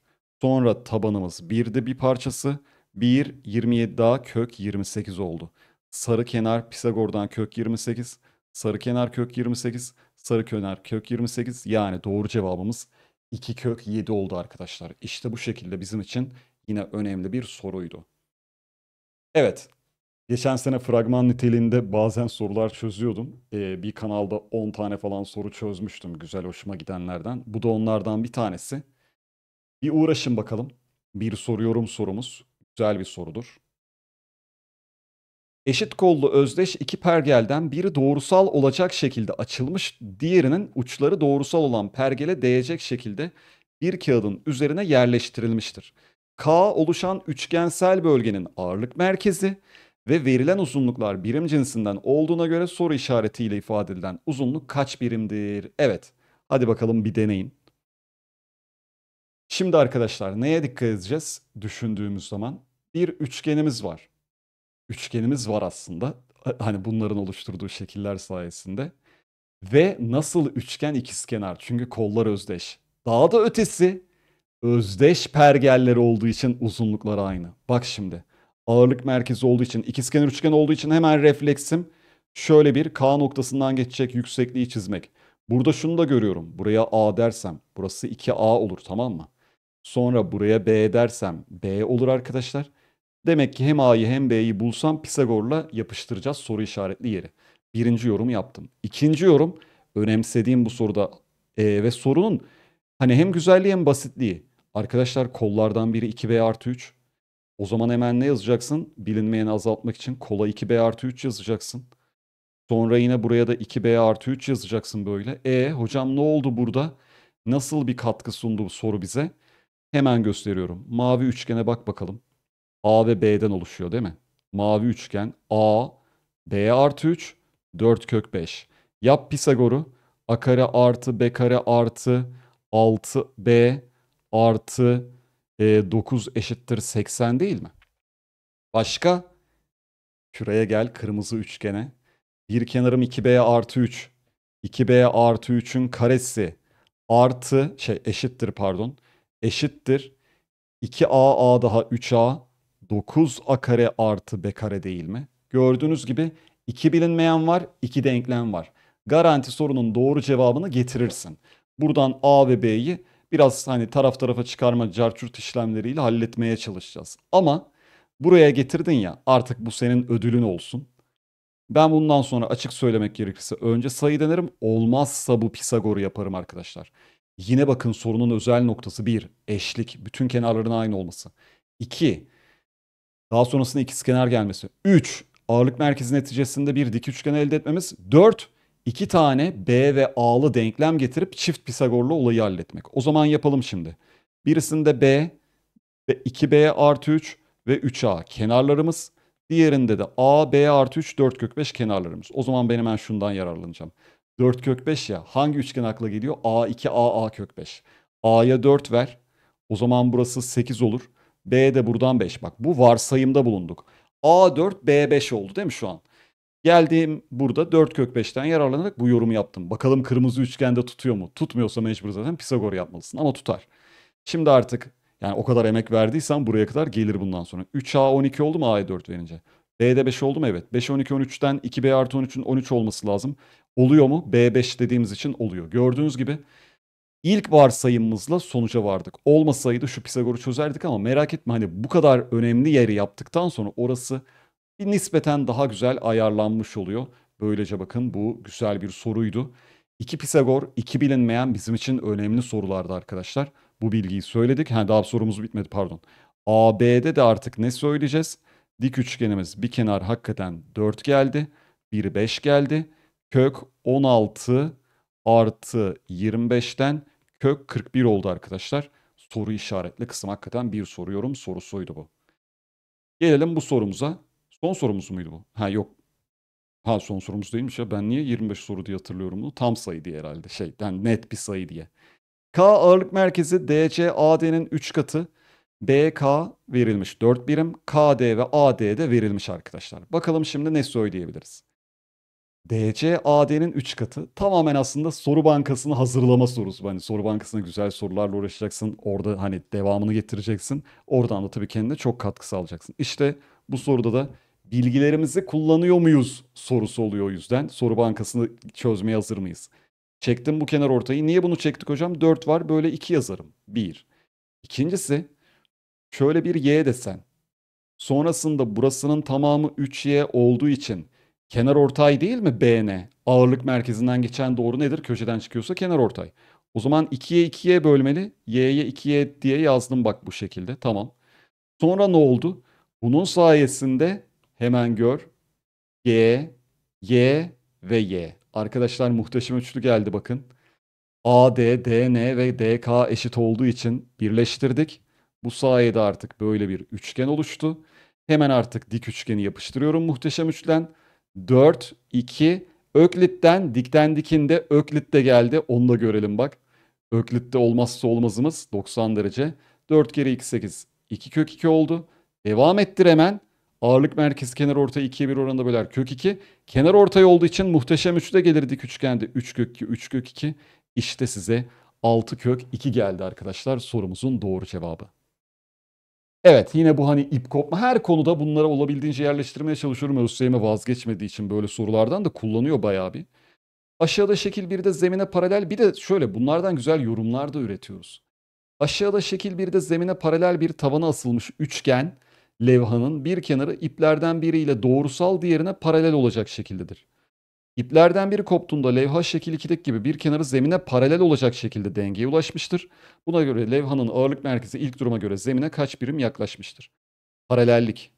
sonra tabanımız 1'de bir parçası 1 27 daha kök 28 oldu. Sarı kenar Pisagor'dan kök 28 sarı kenar kök 28 sarı kenar kök 28 yani doğru cevabımız 2 kök 7 oldu arkadaşlar. İşte bu şekilde bizim için yine önemli bir soruydu. Evet. Geçen sene fragman niteliğinde bazen sorular çözüyordum. Ee, bir kanalda 10 tane falan soru çözmüştüm güzel hoşuma gidenlerden. Bu da onlardan bir tanesi. Bir uğraşın bakalım. Bir soruyorum sorumuz. Güzel bir sorudur. Eşit kollu özdeş iki pergelden biri doğrusal olacak şekilde açılmış, diğerinin uçları doğrusal olan pergele değecek şekilde bir kağıdın üzerine yerleştirilmiştir. K oluşan üçgensel bölgenin ağırlık merkezi ve verilen uzunluklar birim cinsinden olduğuna göre soru işaretiyle ifade edilen uzunluk kaç birimdir? Evet. Hadi bakalım bir deneyin. Şimdi arkadaşlar neye dikkat edeceğiz düşündüğümüz zaman? Bir üçgenimiz var üçgenimiz var aslında. Hani bunların oluşturduğu şekiller sayesinde. Ve nasıl üçgen ikizkenar? Çünkü kollar özdeş. Daha da ötesi özdeş pergelleri olduğu için uzunlukları aynı. Bak şimdi ağırlık merkezi olduğu için ikizkenar üçgen olduğu için hemen refleksim şöyle bir K noktasından geçecek yüksekliği çizmek. Burada şunu da görüyorum. Buraya A dersem burası 2A olur tamam mı? Sonra buraya B dersem B olur arkadaşlar. Demek ki hem A'yı hem B'yi bulsam Pisagor'la yapıştıracağız soru işaretli yeri. Birinci yorum yaptım. İkinci yorum önemsediğim bu soruda e, ve sorunun hani hem güzelliği hem basitliği. Arkadaşlar kollardan biri 2B artı 3. O zaman hemen ne yazacaksın? Bilinmeyeni azaltmak için kola 2B artı 3 yazacaksın. Sonra yine buraya da 2B artı 3 yazacaksın böyle. E hocam ne oldu burada? Nasıl bir katkı sundu bu soru bize? Hemen gösteriyorum. Mavi üçgene bak bakalım. A ve B'den oluşuyor değil mi? Mavi üçgen A, B artı 3, 4 kök 5. Yap Pisagor'u. A kare artı B kare artı 6B artı e, 9 eşittir 80 değil mi? Başka? Şuraya gel kırmızı üçgene. Bir kenarım 2B artı 3. 2B artı 3'ün karesi artı şey eşittir pardon. Eşittir 2A A daha 3A 9a kare artı b kare değil mi? Gördüğünüz gibi iki bilinmeyen var, iki denklem var. Garanti sorunun doğru cevabını getirirsin. Buradan a ve b'yi biraz hani taraf tarafa çıkarma carçurt işlemleriyle halletmeye çalışacağız. Ama buraya getirdin ya artık bu senin ödülün olsun. Ben bundan sonra açık söylemek gerekirse önce sayı denerim. Olmazsa bu Pisagor'u yaparım arkadaşlar. Yine bakın sorunun özel noktası 1. Eşlik. Bütün kenarların aynı olması. 2. Daha sonrasında ikizkenar gelmesi. 3. Ağırlık merkezi neticesinde bir dik üçgen elde etmemiz. 4. iki tane B ve A'lı denklem getirip çift Pisagorlu olayı halletmek. O zaman yapalım şimdi. Birisinde B ve 2B artı 3 ve 3A kenarlarımız. Diğerinde de A, B artı 3, 4 kök 5 kenarlarımız. O zaman ben hemen şundan yararlanacağım. 4 kök 5 ya. Hangi üçgen akla geliyor? A2, A, A kök 5. A'ya 4 ver. O zaman burası 8 olur. B de buradan 5. Bak bu varsayımda bulunduk. A4 B5 oldu değil mi şu an? Geldiğim burada 4 kök 5'ten yararlanarak bu yorumu yaptım. Bakalım kırmızı üçgende tutuyor mu? Tutmuyorsa mecbur zaten Pisagor yapmalısın ama tutar. Şimdi artık yani o kadar emek verdiysen buraya kadar gelir bundan sonra. 3A 12 oldu mu A'ya 4 verince? B'de 5 oldu mu? Evet. 5, 12, 13'ten 2B artı 13'ün 13 olması lazım. Oluyor mu? B5 dediğimiz için oluyor. Gördüğünüz gibi ilk varsayımımızla sonuca vardık. Olmasaydı şu Pisagor'u çözerdik ama merak etme hani bu kadar önemli yeri yaptıktan sonra orası bir nispeten daha güzel ayarlanmış oluyor. Böylece bakın bu güzel bir soruydu. İki Pisagor, iki bilinmeyen bizim için önemli sorulardı arkadaşlar. Bu bilgiyi söyledik. Ha, daha sorumuz bitmedi pardon. AB'de de artık ne söyleyeceğiz? Dik üçgenimiz bir kenar hakikaten 4 geldi. 1 5 geldi. Kök 16 artı 25'ten Kök 41 oldu arkadaşlar. Soru işaretli kısım hakikaten bir soruyorum sorusuydu bu. Gelelim bu sorumuza. Son sorumuz muydu bu? Ha yok. Ha son sorumuz değilmiş ya. Ben niye 25 soru diye hatırlıyorum bunu? Tam sayı diye herhalde. Şey yani net bir sayı diye. K ağırlık merkezi DC AD'nin 3 katı. BK verilmiş 4 birim. KD ve AD de verilmiş arkadaşlar. Bakalım şimdi ne söyleyebiliriz? DC AD'nin 3 katı. Tamamen aslında soru bankasını hazırlama sorusu. Hani soru bankasına güzel sorularla uğraşacaksın. Orada hani devamını getireceksin. Oradan da tabii kendine çok katkı sağlayacaksın. İşte bu soruda da bilgilerimizi kullanıyor muyuz sorusu oluyor o yüzden. Soru bankasını çözmeye hazır mıyız? Çektim bu kenar ortayı. Niye bunu çektik hocam? 4 var böyle 2 yazarım. 1. İkincisi şöyle bir y desen. Sonrasında burasının tamamı 3y olduğu için kenar ortay değil mi BN? Ağırlık merkezinden geçen doğru nedir? Köşeden çıkıyorsa kenar ortay. O zaman 2'ye 2'ye bölmeli. Y'ye 2'ye diye yazdım bak bu şekilde. Tamam. Sonra ne oldu? Bunun sayesinde hemen gör. G, Y ve Y. Arkadaşlar muhteşem üçlü geldi bakın. AD, DN ve DK eşit olduğu için birleştirdik. Bu sayede artık böyle bir üçgen oluştu. Hemen artık dik üçgeni yapıştırıyorum muhteşem üçlen. 4, 2. Öklit'ten dikten dikinde Öklit de geldi. Onu da görelim bak. Öklit'te olmazsa olmazımız 90 derece. 4 kere 2 8. 2 kök 2 oldu. Devam ettir hemen. Ağırlık merkezi kenar orta 2'ye 1 oranında böler kök 2. Kenar ortay olduğu için muhteşem 3 de gelirdi üçgende. 3 kök 2, 3 kök 2. İşte size 6 kök 2 geldi arkadaşlar sorumuzun doğru cevabı. Evet yine bu hani ip kopma her konuda bunlara olabildiğince yerleştirmeye çalışıyorum. ÖSYM vazgeçmediği için böyle sorulardan da kullanıyor bayağı bir. Aşağıda şekil 1'de zemine paralel bir de şöyle bunlardan güzel yorumlar da üretiyoruz. Aşağıda şekil 1'de zemine paralel bir tavana asılmış üçgen levhanın bir kenarı iplerden biriyle doğrusal diğerine paralel olacak şekildedir. İplerden biri koptuğunda levha şekil 2'deki gibi bir kenarı zemine paralel olacak şekilde dengeye ulaşmıştır. Buna göre levhanın ağırlık merkezi ilk duruma göre zemine kaç birim yaklaşmıştır? Paralellik.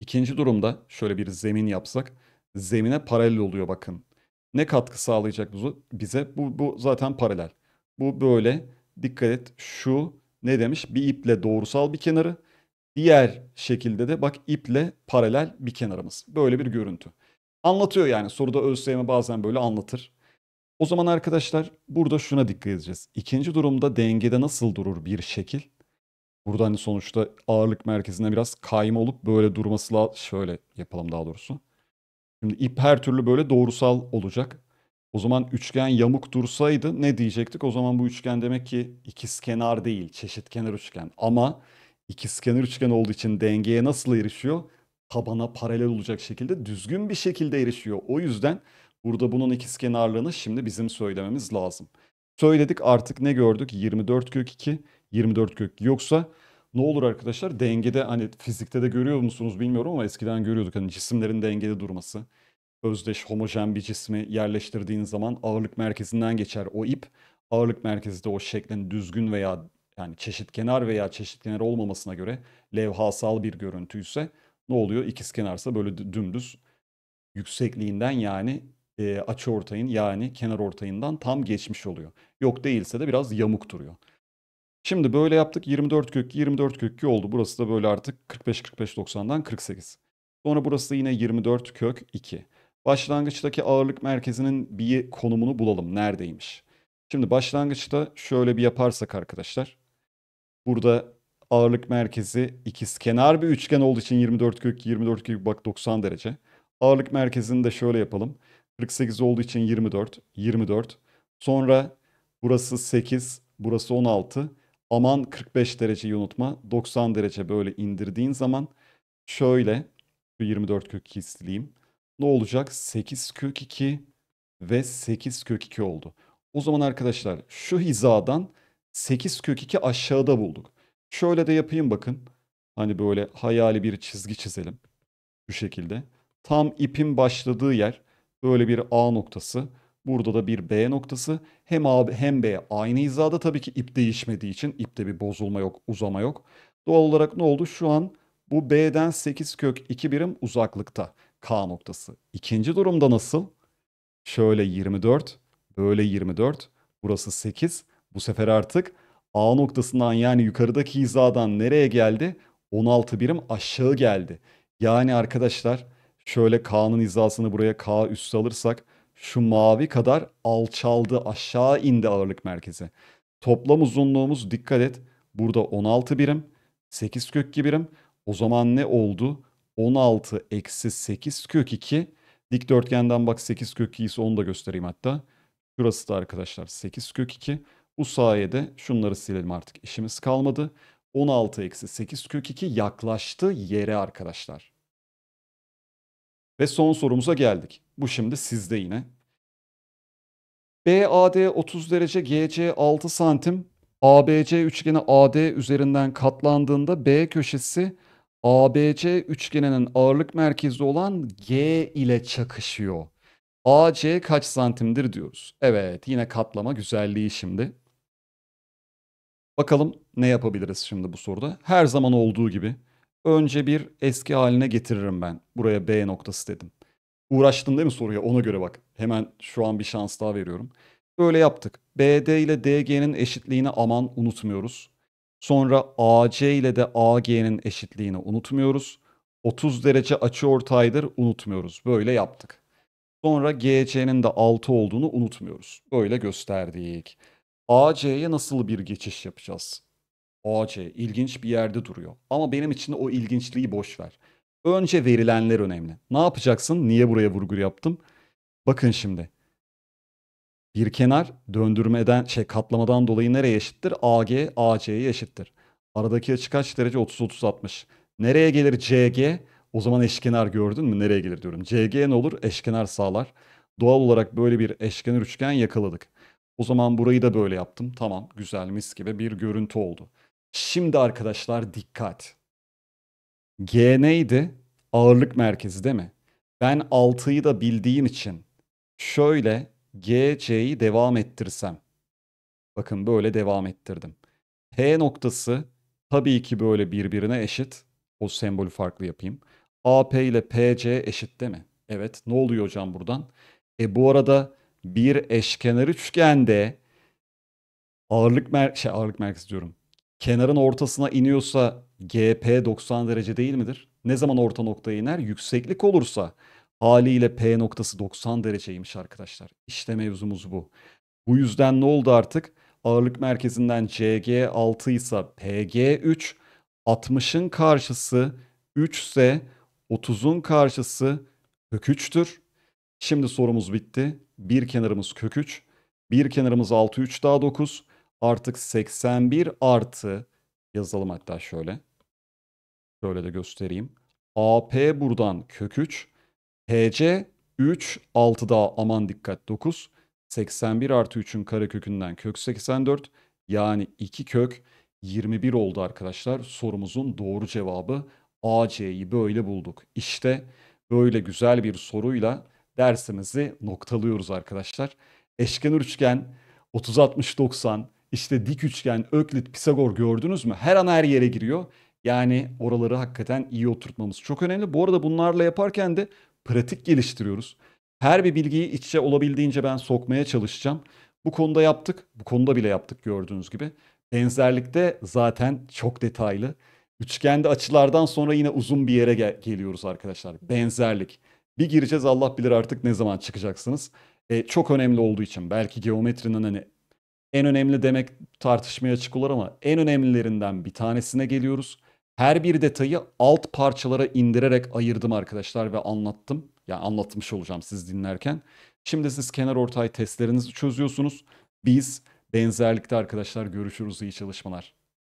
İkinci durumda şöyle bir zemin yapsak zemine paralel oluyor bakın. Ne katkı sağlayacak bu bize? Bu, bu zaten paralel. Bu böyle dikkat et şu ne demiş? Bir iple doğrusal bir kenarı. Diğer şekilde de bak iple paralel bir kenarımız. Böyle bir görüntü. Anlatıyor yani soruda ÖSYM bazen böyle anlatır. O zaman arkadaşlar burada şuna dikkat edeceğiz. İkinci durumda dengede nasıl durur bir şekil? Burada hani sonuçta ağırlık merkezine biraz kayma olup böyle durması Şöyle yapalım daha doğrusu. Şimdi ip her türlü böyle doğrusal olacak. O zaman üçgen yamuk dursaydı ne diyecektik? O zaman bu üçgen demek ki ikiz kenar değil, çeşit kenar üçgen. Ama ikiz kenar üçgen olduğu için dengeye nasıl erişiyor? tabana paralel olacak şekilde düzgün bir şekilde erişiyor. O yüzden burada bunun kenarlığını şimdi bizim söylememiz lazım. Söyledik artık ne gördük? 24 kök 2, 24 kök yoksa ne olur arkadaşlar dengede hani fizikte de görüyor musunuz bilmiyorum ama eskiden görüyorduk hani cisimlerin dengede durması. Özdeş homojen bir cismi yerleştirdiğin zaman ağırlık merkezinden geçer o ip. Ağırlık merkezinde o şeklin düzgün veya yani çeşit kenar veya çeşit kenar olmamasına göre levhasal bir görüntüyse. ise ne oluyor? İkiz kenarsa böyle dümdüz yüksekliğinden yani e, açı ortayın yani kenar ortayından tam geçmiş oluyor. Yok değilse de biraz yamuk duruyor. Şimdi böyle yaptık 24 kök 24 kök oldu. Burası da böyle artık 45 45 90'dan 48. Sonra burası yine 24 kök 2. Başlangıçtaki ağırlık merkezinin bir konumunu bulalım. Neredeymiş? Şimdi başlangıçta şöyle bir yaparsak arkadaşlar. Burada Ağırlık merkezi ikiz kenar bir üçgen olduğu için 24 kök 24 kök bak 90 derece. Ağırlık merkezini de şöyle yapalım. 48 olduğu için 24 24. Sonra burası 8, burası 16. Aman 45 dereceyi unutma. 90 derece böyle indirdiğin zaman şöyle 24 kök 2 sileyim. Ne olacak? 8 kök 2 ve 8 kök 2 oldu. O zaman arkadaşlar şu hizadan 8 kök 2 aşağıda bulduk. Şöyle de yapayım bakın. Hani böyle hayali bir çizgi çizelim. Şu şekilde. Tam ipin başladığı yer böyle bir A noktası. Burada da bir B noktası. Hem A hem B aynı hizada tabii ki ip değişmediği için ipte bir bozulma yok, uzama yok. Doğal olarak ne oldu? Şu an bu B'den 8 kök 2 birim uzaklıkta K noktası. İkinci durumda nasıl? Şöyle 24, böyle 24, burası 8. Bu sefer artık A noktasından yani yukarıdaki hizadan nereye geldi? 16 birim aşağı geldi. Yani arkadaşlar şöyle K'nın hizasını buraya K üstü alırsak şu mavi kadar alçaldı aşağı indi ağırlık merkezi. Toplam uzunluğumuz dikkat et burada 16 birim 8 kök 2 birim o zaman ne oldu? 16 eksi 8 kök 2 dikdörtgenden bak 8 kök 2 ise onu da göstereyim hatta. Şurası da arkadaşlar 8 kök 2 bu sayede şunları silelim artık işimiz kalmadı. 16 eksi 8 kök 2 yaklaştı yere arkadaşlar. Ve son sorumuza geldik. Bu şimdi sizde yine. BAD 30 derece GC 6 santim ABC üçgeni AD üzerinden katlandığında B köşesi ABC üçgeninin ağırlık merkezi olan G ile çakışıyor. AC kaç santimdir diyoruz. Evet yine katlama güzelliği şimdi. Bakalım ne yapabiliriz şimdi bu soruda. Her zaman olduğu gibi önce bir eski haline getiririm ben. Buraya B noktası dedim. Uğraştın değil mi soruya ona göre bak. Hemen şu an bir şans daha veriyorum. Böyle yaptık. BD ile DG'nin eşitliğini aman unutmuyoruz. Sonra AC ile de AG'nin eşitliğini unutmuyoruz. 30 derece açı ortaydır unutmuyoruz. Böyle yaptık. Sonra GC'nin de 6 olduğunu unutmuyoruz. Böyle gösterdik. AC'ye nasıl bir geçiş yapacağız? AC ilginç bir yerde duruyor. Ama benim için o ilginçliği boş ver. Önce verilenler önemli. Ne yapacaksın? Niye buraya vurgu yaptım? Bakın şimdi. Bir kenar döndürmeden şey katlamadan dolayı nereye eşittir? AG AC'ye eşittir. Aradaki açı kaç derece? 30 30 60. Nereye gelir CG? O zaman eşkenar gördün mü? Nereye gelir diyorum. CG ne olur? Eşkenar sağlar. Doğal olarak böyle bir eşkenar üçgen yakaladık. O zaman burayı da böyle yaptım. Tamam güzel mis gibi bir görüntü oldu. Şimdi arkadaşlar dikkat. G neydi? Ağırlık merkezi değil mi? Ben 6'yı da bildiğim için şöyle GC'yi devam ettirsem. Bakın böyle devam ettirdim. H noktası tabii ki böyle birbirine eşit. O sembolü farklı yapayım. AP ile PC eşit değil mi? Evet. Ne oluyor hocam buradan? E bu arada bir eşkenar üçgende ağırlık mer şey ağırlık merkezi diyorum. Kenarın ortasına iniyorsa GP 90 derece değil midir? Ne zaman orta noktaya iner? Yükseklik olursa haliyle P noktası 90 dereceymiş arkadaşlar. İşte mevzumuz bu. Bu yüzden ne oldu artık? Ağırlık merkezinden CG 6 ise PG 3, 60'ın karşısı 3 ise 30'un karşısı kök 3'tür. Şimdi sorumuz bitti bir kenarımız kök 3, bir kenarımız 6 3 daha 9. Artık 81 artı yazalım hatta şöyle. Şöyle de göstereyim. AP buradan kök 3. TC 3 6 daha aman dikkat 9. 81 artı 3'ün kökünden kök 84. Yani 2 kök 21 oldu arkadaşlar. Sorumuzun doğru cevabı AC'yi böyle bulduk. İşte böyle güzel bir soruyla dersimizi noktalıyoruz arkadaşlar. Eşkenar üçgen 30-60-90 işte dik üçgen, öklit, pisagor gördünüz mü? Her an her yere giriyor. Yani oraları hakikaten iyi oturtmamız çok önemli. Bu arada bunlarla yaparken de pratik geliştiriyoruz. Her bir bilgiyi içe olabildiğince ben sokmaya çalışacağım. Bu konuda yaptık, bu konuda bile yaptık gördüğünüz gibi. Benzerlikte zaten çok detaylı. Üçgende açılardan sonra yine uzun bir yere gel- geliyoruz arkadaşlar. Benzerlik. Bir gireceğiz Allah bilir artık ne zaman çıkacaksınız. E, çok önemli olduğu için belki geometrinin hani en önemli demek tartışmaya açık ama en önemlilerinden bir tanesine geliyoruz. Her bir detayı alt parçalara indirerek ayırdım arkadaşlar ve anlattım. Yani anlatmış olacağım siz dinlerken. Şimdi siz kenar ortay testlerinizi çözüyorsunuz. Biz benzerlikte arkadaşlar görüşürüz. İyi çalışmalar.